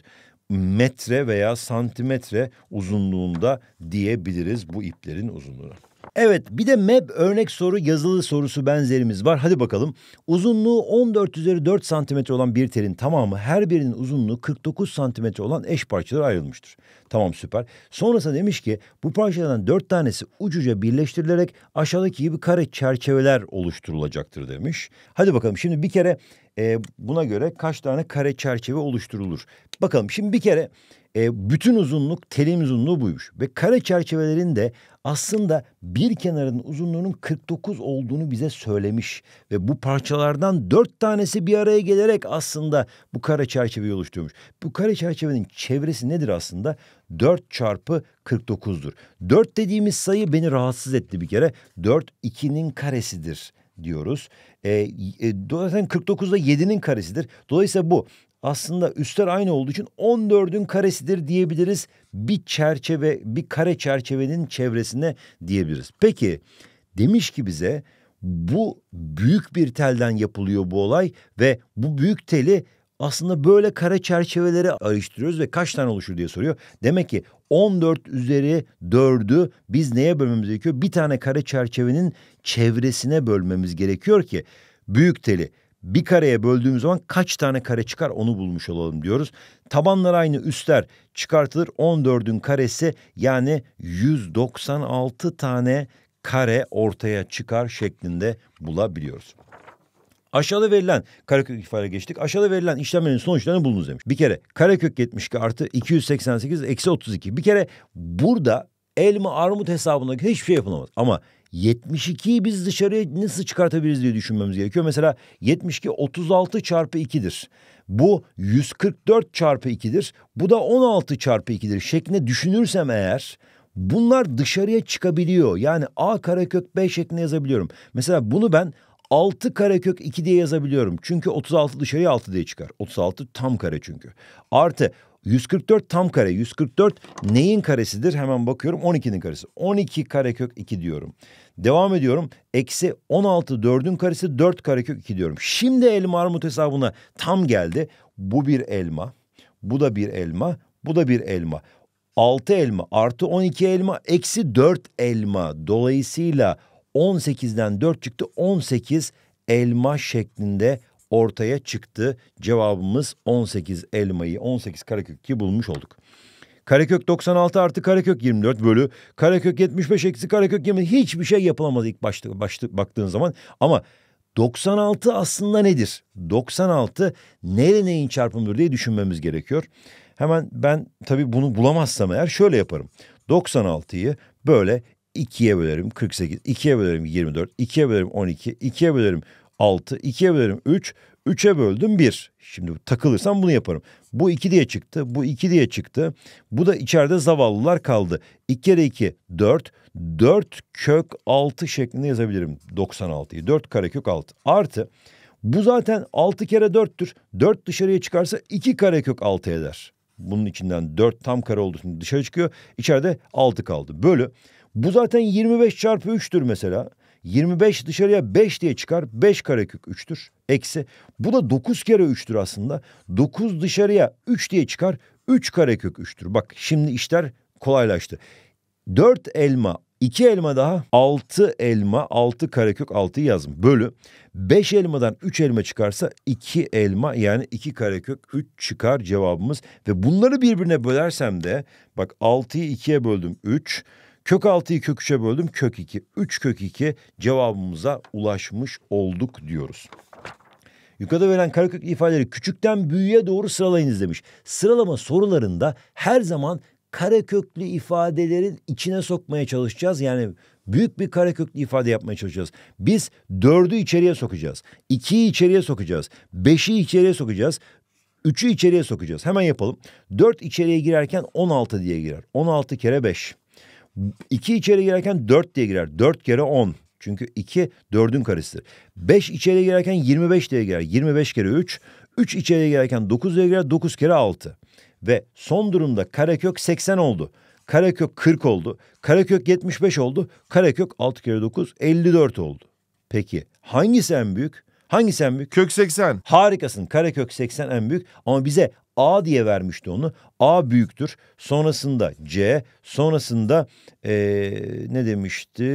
metre veya santimetre uzunluğunda diyebiliriz bu iplerin uzunluğu. Evet bir de MEB örnek soru yazılı sorusu benzerimiz var. Hadi bakalım. Uzunluğu 14 üzeri 4 santimetre olan bir telin tamamı her birinin uzunluğu 49 santimetre olan eş parçalara ayrılmıştır. Tamam süper. Sonrasında demiş ki bu parçalardan 4 tanesi ucuca birleştirilerek aşağıdaki gibi kare çerçeveler oluşturulacaktır demiş. Hadi bakalım şimdi bir kere e, buna göre kaç tane kare çerçeve oluşturulur? Bakalım şimdi bir kere e, bütün uzunluk telin uzunluğu buymuş. Ve kare çerçevelerin de aslında bir kenarın uzunluğunun 49 olduğunu bize söylemiş ve bu parçalardan dört tanesi bir araya gelerek aslında bu kare çerçeveyi oluşturmuş. Bu kare çerçevenin çevresi nedir aslında? 4 çarpı 49'dur. 4 dediğimiz sayı beni rahatsız etti bir kere. 4 2'nin karesidir diyoruz. E, e, zaten 49 da 7'nin karesidir. Dolayısıyla bu aslında üstler aynı olduğu için 14'ün karesidir diyebiliriz. Bir çerçeve, bir kare çerçevenin çevresine diyebiliriz. Peki demiş ki bize bu büyük bir telden yapılıyor bu olay ve bu büyük teli aslında böyle kare çerçevelere ayrıştırıyoruz ve kaç tane oluşur diye soruyor. Demek ki 14 üzeri 4'ü biz neye bölmemiz gerekiyor? Bir tane kare çerçevenin çevresine bölmemiz gerekiyor ki büyük teli bir kareye böldüğümüz zaman kaç tane kare çıkar onu bulmuş olalım diyoruz. Tabanlar aynı üstler çıkartılır 14'ün karesi yani 196 tane kare ortaya çıkar şeklinde bulabiliyoruz. Aşağıda verilen karekök ifade geçtik. Aşağıda verilen işlemlerin sonuçlarını bulunuz demiş. Bir kere karekök 72 artı 288 eksi 32. Bir kere burada elma armut hesabındaki hiçbir şey yapılamaz. Ama 72'yi biz dışarıya nasıl çıkartabiliriz diye düşünmemiz gerekiyor. Mesela 72 36 çarpı 2'dir. Bu 144 çarpı 2'dir. Bu da 16 çarpı 2'dir şeklinde düşünürsem eğer bunlar dışarıya çıkabiliyor. Yani A karekök B şeklinde yazabiliyorum. Mesela bunu ben 6 karekök 2 diye yazabiliyorum. Çünkü 36 dışarıya 6 diye çıkar. 36 tam kare çünkü. Artı 144 tam kare. 144 neyin karesidir? Hemen bakıyorum 12'nin karesi. 12 karekök 2 diyorum. Devam ediyorum. Eksi 16 4'ün karesi 4 karekök 2 diyorum. Şimdi elma armut hesabına tam geldi. Bu bir elma. Bu da bir elma. Bu da bir elma. 6 elma artı 12 elma eksi 4 elma. Dolayısıyla 18'den 4 çıktı 18 elma şeklinde ortaya çıktı. Cevabımız 18 elmayı 18 karekökü bulmuş olduk. Karekök 96 artı karekök 24 bölü karekök 75 eksi karekök 20 hiçbir şey yapılamaz ilk başta, başta baktığın zaman ama 96 aslında nedir? 96 nere neyin çarpımıdır diye düşünmemiz gerekiyor. Hemen ben tabii bunu bulamazsam eğer şöyle yaparım. 96'yı böyle 2'ye bölerim 48, 2'ye bölerim 24, 2'ye bölerim 12, 2'ye bölerim 6. 2'ye bölerim 3. 3'e böldüm 1. Şimdi takılırsam bunu yaparım. Bu 2 diye çıktı. Bu 2 diye çıktı. Bu da içeride zavallılar kaldı. 2 kere 2 4. 4 kök 6 şeklinde yazabilirim 96'yı. 4 kare kök 6. Artı bu zaten 6 kere 4'tür. 4 dışarıya çıkarsa 2 kare kök 6 eder. Bunun içinden 4 tam kare olduğu için dışarı çıkıyor. İçeride 6 kaldı. Bölü. Bu zaten 25 çarpı 3'tür mesela. 25 dışarıya 5 diye çıkar. 5 karekök 3'tür. Eksi. Bu da 9 kere 3'tür aslında. 9 dışarıya 3 diye çıkar. 3 karekök 3'tür. Bak şimdi işler kolaylaştı. 4 elma 2 elma daha 6 elma 6 karekök 6 yazım bölü 5 elmadan 3 elma çıkarsa 2 elma yani 2 karekök 3 çıkar cevabımız ve bunları birbirine bölersem de bak 6'yı 2'ye böldüm 3 Kök 6'yı kök 3'e böldüm. Kök 2. 3 kök 2 cevabımıza ulaşmış olduk diyoruz. Yukarıda verilen karekök ifadeleri küçükten büyüğe doğru sıralayınız demiş. Sıralama sorularında her zaman kareköklü ifadelerin içine sokmaya çalışacağız. Yani büyük bir kareköklü ifade yapmaya çalışacağız. Biz dördü içeriye sokacağız. ikiyi içeriye sokacağız. Beşi içeriye sokacağız. Üçü içeriye sokacağız. Hemen yapalım. Dört içeriye girerken on altı diye girer. On altı kere beş. 2 içeri girerken 4 diye girer. 4 kere 10. Çünkü 2 4'ün karesidir. 5 içeri girerken 25 diye girer. 25 kere 3. 3 içeri girerken 9 diye girer. 9 kere 6. Ve son durumda karekök 80 oldu. Karekök 40 oldu. Karekök 75 oldu. Karekök 6 kere 9 54 oldu. Peki hangisi en büyük? Hangisi en büyük? Kök 80. Harikasın. Karekök 80 en büyük. Ama bize A diye vermişti onu. A büyüktür. Sonrasında C. Sonrasında e, ne demişti?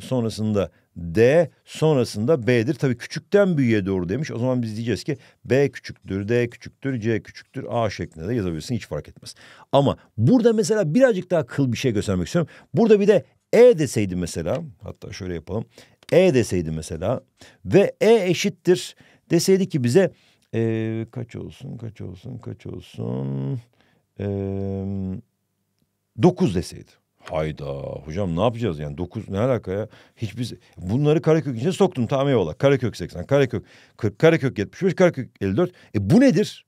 Sonrasında D. Sonrasında B'dir. Tabii küçükten büyüğe doğru demiş. O zaman biz diyeceğiz ki B küçüktür, D küçüktür, C küçüktür, A şeklinde de yazabilirsin. Hiç fark etmez. Ama burada mesela birazcık daha kıl bir şey göstermek istiyorum. Burada bir de E deseydi mesela. Hatta şöyle yapalım. E deseydi mesela ve E eşittir deseydi ki bize ee, kaç olsun, kaç olsun, kaç olsun? Ee, 9 deseydi. Hayda hocam ne yapacağız yani 9 ne alaka ya? Hiçbir bunları Karakök içine soktum tamam eyvallah. Karakök 80, Karakök 40, Karakök 75, Karakök 54. E bu nedir?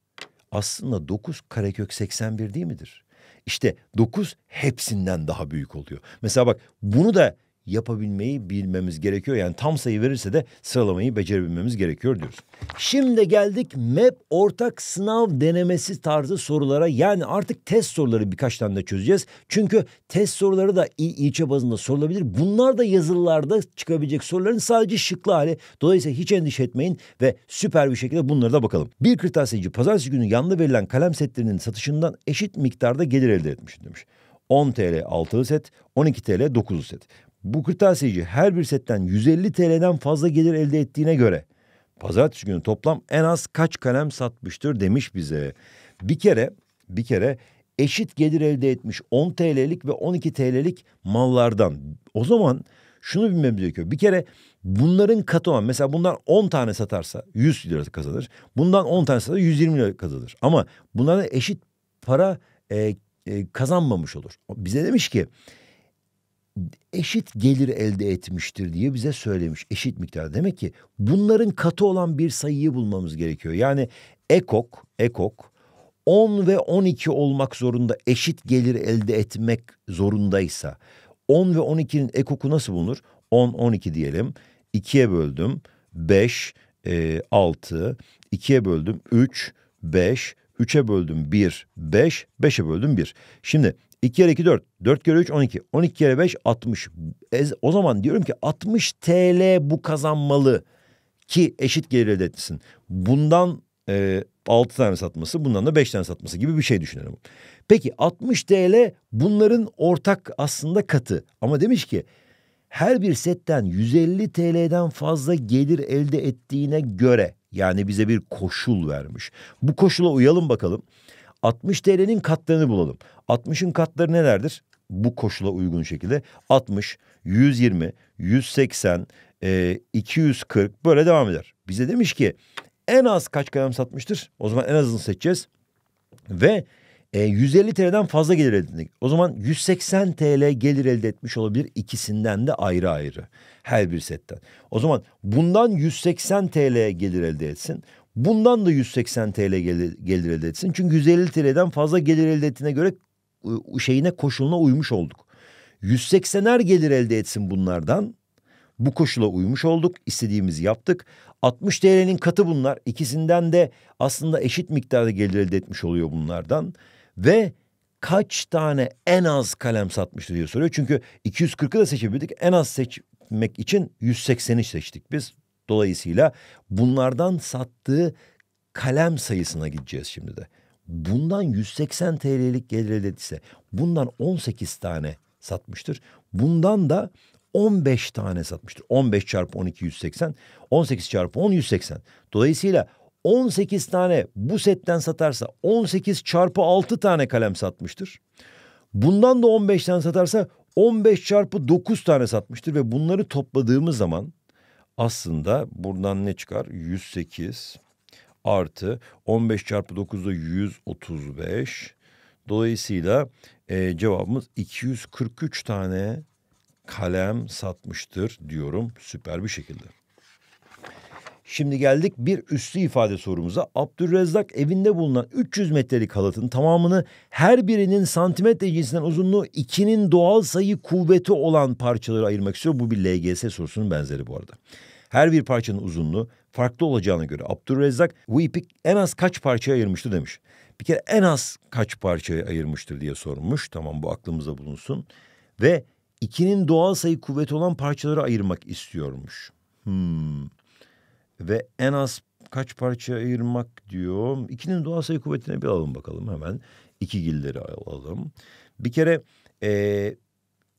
Aslında 9 Karakök 81 değil midir? İşte 9 hepsinden daha büyük oluyor. Mesela bak bunu da yapabilmeyi bilmemiz gerekiyor. Yani tam sayı verirse de sıralamayı becerebilmemiz gerekiyor diyoruz. Şimdi geldik MEP ortak sınav denemesi tarzı sorulara. Yani artık test soruları birkaç tane de çözeceğiz. Çünkü test soruları da il, ilçe bazında sorulabilir. Bunlar da yazılılarda çıkabilecek soruların sadece şıklı hali. Dolayısıyla hiç endişe etmeyin ve süper bir şekilde bunları da bakalım. Bir kırtasiyeci pazartesi günü yanlı verilen kalem setlerinin satışından eşit miktarda gelir elde etmiş demiş. 10 TL 6'lı set, 12 TL 9'lu set. Bu kırtasiyeci her bir setten 150 TL'den fazla gelir elde ettiğine göre pazartesi günü toplam en az kaç kalem satmıştır demiş bize. Bir kere bir kere eşit gelir elde etmiş 10 TL'lik ve 12 TL'lik mallardan. O zaman şunu bilmem gerekiyor. Bir kere bunların katı olan mesela bundan 10 tane satarsa 100 lira kazanır. Bundan 10 tane satarsa 120 lira kazanır. Ama bunlara eşit para e, e, kazanmamış olur. Bize demiş ki eşit gelir elde etmiştir diye bize söylemiş. Eşit miktar demek ki bunların katı olan bir sayıyı bulmamız gerekiyor. Yani ekok, ekok 10 ve 12 olmak zorunda eşit gelir elde etmek zorundaysa 10 ve 12'nin ekoku nasıl bulunur? 10 12 diyelim. 2'ye böldüm. 5 6 2'ye böldüm. 3 5 3'e böldüm 1 5 5'e böldüm 1. Şimdi 2 kere 2 4. 4 kere 3 12. 12 kere 5 60. E, o zaman diyorum ki 60 TL bu kazanmalı ki eşit gelir elde etsin. Bundan e, 6 tane satması bundan da 5 tane satması gibi bir şey düşünelim. Peki 60 TL bunların ortak aslında katı. Ama demiş ki her bir setten 150 TL'den fazla gelir elde ettiğine göre yani bize bir koşul vermiş. Bu koşula uyalım bakalım. 60 TL'nin katlarını bulalım. 60'ın katları nelerdir? Bu koşula uygun şekilde 60, 120, 180, e, 240 böyle devam eder. Bize demiş ki en az kaç kalem satmıştır? O zaman en azını seçeceğiz. Ve e, 150 TL'den fazla gelir elde ettik. O zaman 180 TL gelir elde etmiş olabilir ikisinden de ayrı ayrı her bir setten. O zaman bundan 180 TL gelir elde etsin. Bundan da 180 TL gelir, elde etsin. Çünkü 150 TL'den fazla gelir elde ettiğine göre şeyine koşuluna uymuş olduk. 180'er gelir elde etsin bunlardan. Bu koşula uymuş olduk. İstediğimizi yaptık. 60 TL'nin katı bunlar. İkisinden de aslında eşit miktarda gelir elde etmiş oluyor bunlardan. Ve kaç tane en az kalem satmıştır diye soruyor. Çünkü 240'ı da seçebildik. En az seçmek için 180'i seçtik biz. Dolayısıyla bunlardan sattığı kalem sayısına gideceğiz şimdi de. Bundan 180 TL'lik gelir elde etse bundan 18 tane satmıştır. Bundan da 15 tane satmıştır. 15 çarpı 12 180, 18 çarpı 10 180. Dolayısıyla 18 tane bu setten satarsa 18 çarpı 6 tane kalem satmıştır. Bundan da 15 tane satarsa 15 çarpı 9 tane satmıştır ve bunları topladığımız zaman aslında buradan ne çıkar? 108 artı 15 çarpı 9'da 135. Dolayısıyla e, cevabımız 243 tane kalem satmıştır diyorum süper bir şekilde. Şimdi geldik bir üslü ifade sorumuza. Abdülrezzak evinde bulunan 300 metrelik halatın tamamını her birinin santimetre cinsinden uzunluğu 2'nin doğal sayı kuvveti olan parçalara ayırmak istiyor. Bu bir LGS sorusunun benzeri bu arada. Her bir parçanın uzunluğu farklı olacağına göre Abdülrezzak bu ipi en az kaç parçaya ayırmıştı demiş. Bir kere en az kaç parçaya ayırmıştır diye sormuş. Tamam bu aklımıza bulunsun. Ve 2'nin doğal sayı kuvveti olan parçalara ayırmak istiyormuş. Hmm ve en az kaç parça ayırmak diyor. İkinin doğal sayı kuvvetine bir alalım bakalım hemen. İki gilleri alalım. Bir kere e,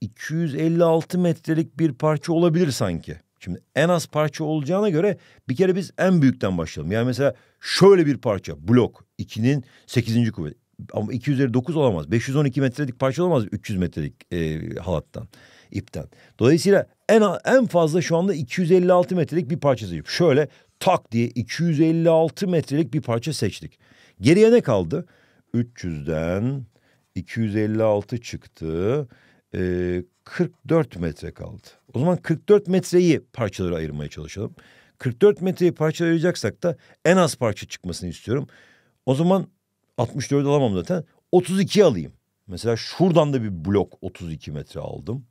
256 metrelik bir parça olabilir sanki. Şimdi en az parça olacağına göre bir kere biz en büyükten başlayalım. Yani mesela şöyle bir parça blok 2'nin 8. kuvveti ama 2 üzeri 9 olamaz. 512 metrelik parça olamaz 300 metrelik e, halattan, ipten. Dolayısıyla en en fazla şu anda 256 metrelik bir parça seçip şöyle tak diye 256 metrelik bir parça seçtik. Geriye ne kaldı? 300'den 256 çıktı. E, 44 metre kaldı. O zaman 44 metreyi parçalara ayırmaya çalışalım. 44 metreyi parçalayacaksak da en az parça çıkmasını istiyorum. O zaman 64 alamam zaten. 32 alayım. Mesela şuradan da bir blok 32 metre aldım.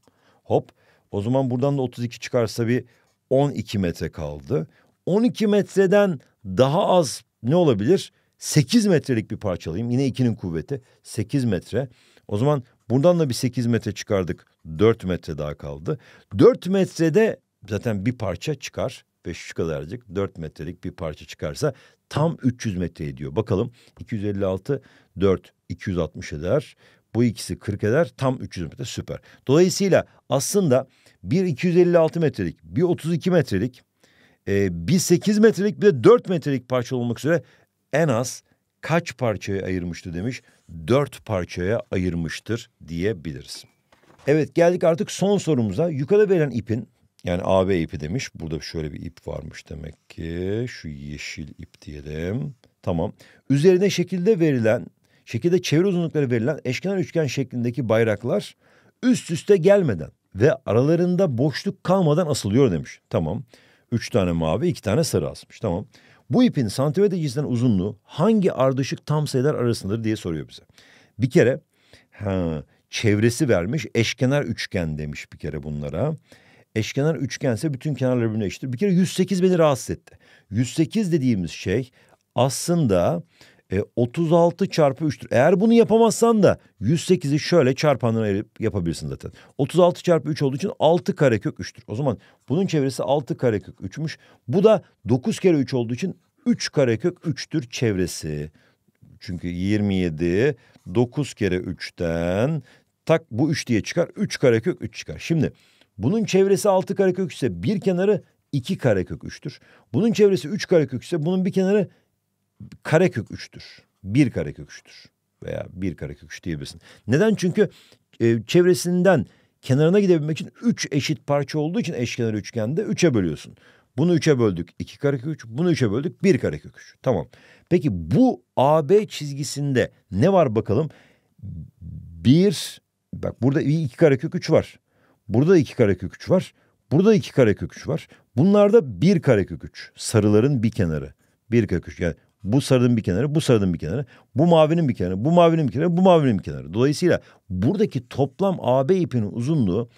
Hop. O zaman buradan da 32 çıkarsa bir 12 metre kaldı. 12 metreden daha az ne olabilir? 8 metrelik bir parça alayım. Yine 2'nin kuvveti 8 metre. O zaman buradan da bir 8 metre çıkardık. 4 metre daha kaldı. 4 metrede zaten bir parça çıkar. Ve şu kadarcık 4 metrelik bir parça çıkarsa tam 300 metre ediyor. Bakalım 256 4 260 eder. Bu ikisi 40 eder. Tam 300 metre süper. Dolayısıyla aslında bir 256 metrelik, bir 32 metrelik, e, bir 8 metrelik bir de 4 metrelik parça olmak üzere en az kaç parçaya ayırmıştı demiş. 4 parçaya ayırmıştır diyebiliriz. Evet geldik artık son sorumuza. Yukarıda verilen ipin yani AB ipi demiş. Burada şöyle bir ip varmış demek ki. Şu yeşil ip diyelim. Tamam. Üzerine şekilde verilen, şekilde çevre uzunlukları verilen eşkenar üçgen şeklindeki bayraklar üst üste gelmeden ve aralarında boşluk kalmadan asılıyor demiş. Tamam. Üç tane mavi, iki tane sarı asmış. Tamam. Bu ipin santimetre cinsinden uzunluğu hangi ardışık tam sayılar arasındadır diye soruyor bize. Bir kere ha, çevresi vermiş eşkenar üçgen demiş bir kere bunlara eşkenar üçgense bütün kenarları birbirine eşittir. Bir kere 108 beni rahatsız etti. 108 dediğimiz şey aslında e, 36 çarpı 3'tür. Eğer bunu yapamazsan da 108'i şöyle çarpanlara ayırıp yapabilirsin zaten. 36 çarpı 3 olduğu için 6 karekök 3'tür. O zaman bunun çevresi 6 karekök 3'müş. Bu da 9 kere 3 olduğu için 3 karekök 3'tür çevresi. Çünkü 27 9 kere 3'ten tak bu 3 diye çıkar. 3 karekök 3 çıkar. Şimdi bunun çevresi 6 karekök ise bir kenarı 2 karekök 3'tür. Bunun çevresi 3 karekök ise bunun bir kenarı karekök 3'tür. 1 karekök 3'tür veya 1 karekök 3 diyebilirsin. Neden? Çünkü e, çevresinden kenarına gidebilmek için 3 eşit parça olduğu için eşkenar üçgende 3'e bölüyorsun. Bunu 3'e böldük 2 karekök 3, bunu 3'e böldük 1 karekök 3. Tamam. Peki bu AB çizgisinde ne var bakalım? 1 bak burada 2 karekök 3 var. Burada iki karekök 3 var. Burada iki karekök 3 var. Bunlarda bir karekök 3. Sarıların bir kenarı. Bir karekök 3. Yani bu sarının bir kenarı, bu sarının bir kenarı, bu mavinin bir kenarı, bu mavinin bir kenarı, bu mavinin bir kenarı. Dolayısıyla buradaki toplam AB ipinin uzunluğu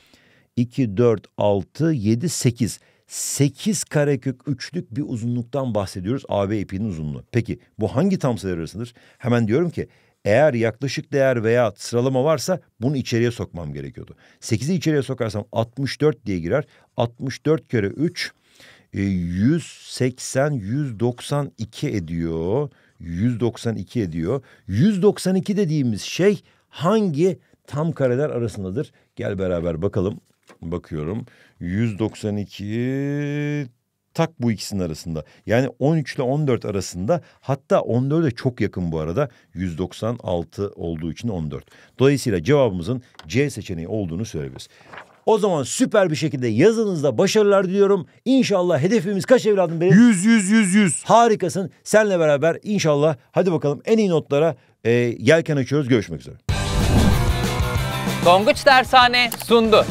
2, 4, 6, 7, 8. 8 karekök üçlük bir uzunluktan bahsediyoruz AB ipinin uzunluğu. Peki bu hangi tam sayı arasındır? Hemen diyorum ki eğer yaklaşık değer veya sıralama varsa bunu içeriye sokmam gerekiyordu. 8'i içeriye sokarsam 64 diye girer. 64 kere 3 180 192 ediyor. 192 ediyor. 192 dediğimiz şey hangi tam kareler arasındadır? Gel beraber bakalım. Bakıyorum. 192 tak bu ikisinin arasında. Yani 13 ile 14 arasında hatta 14'e çok yakın bu arada 196 olduğu için 14. Dolayısıyla cevabımızın C seçeneği olduğunu söyleyebiliriz. O zaman süper bir şekilde yazınızda başarılar diliyorum. İnşallah hedefimiz kaç evladım benim? 100 100 100 100. Harikasın. Senle beraber inşallah hadi bakalım en iyi notlara e, yelken açıyoruz. Görüşmek üzere. Donguç Dershane sundu.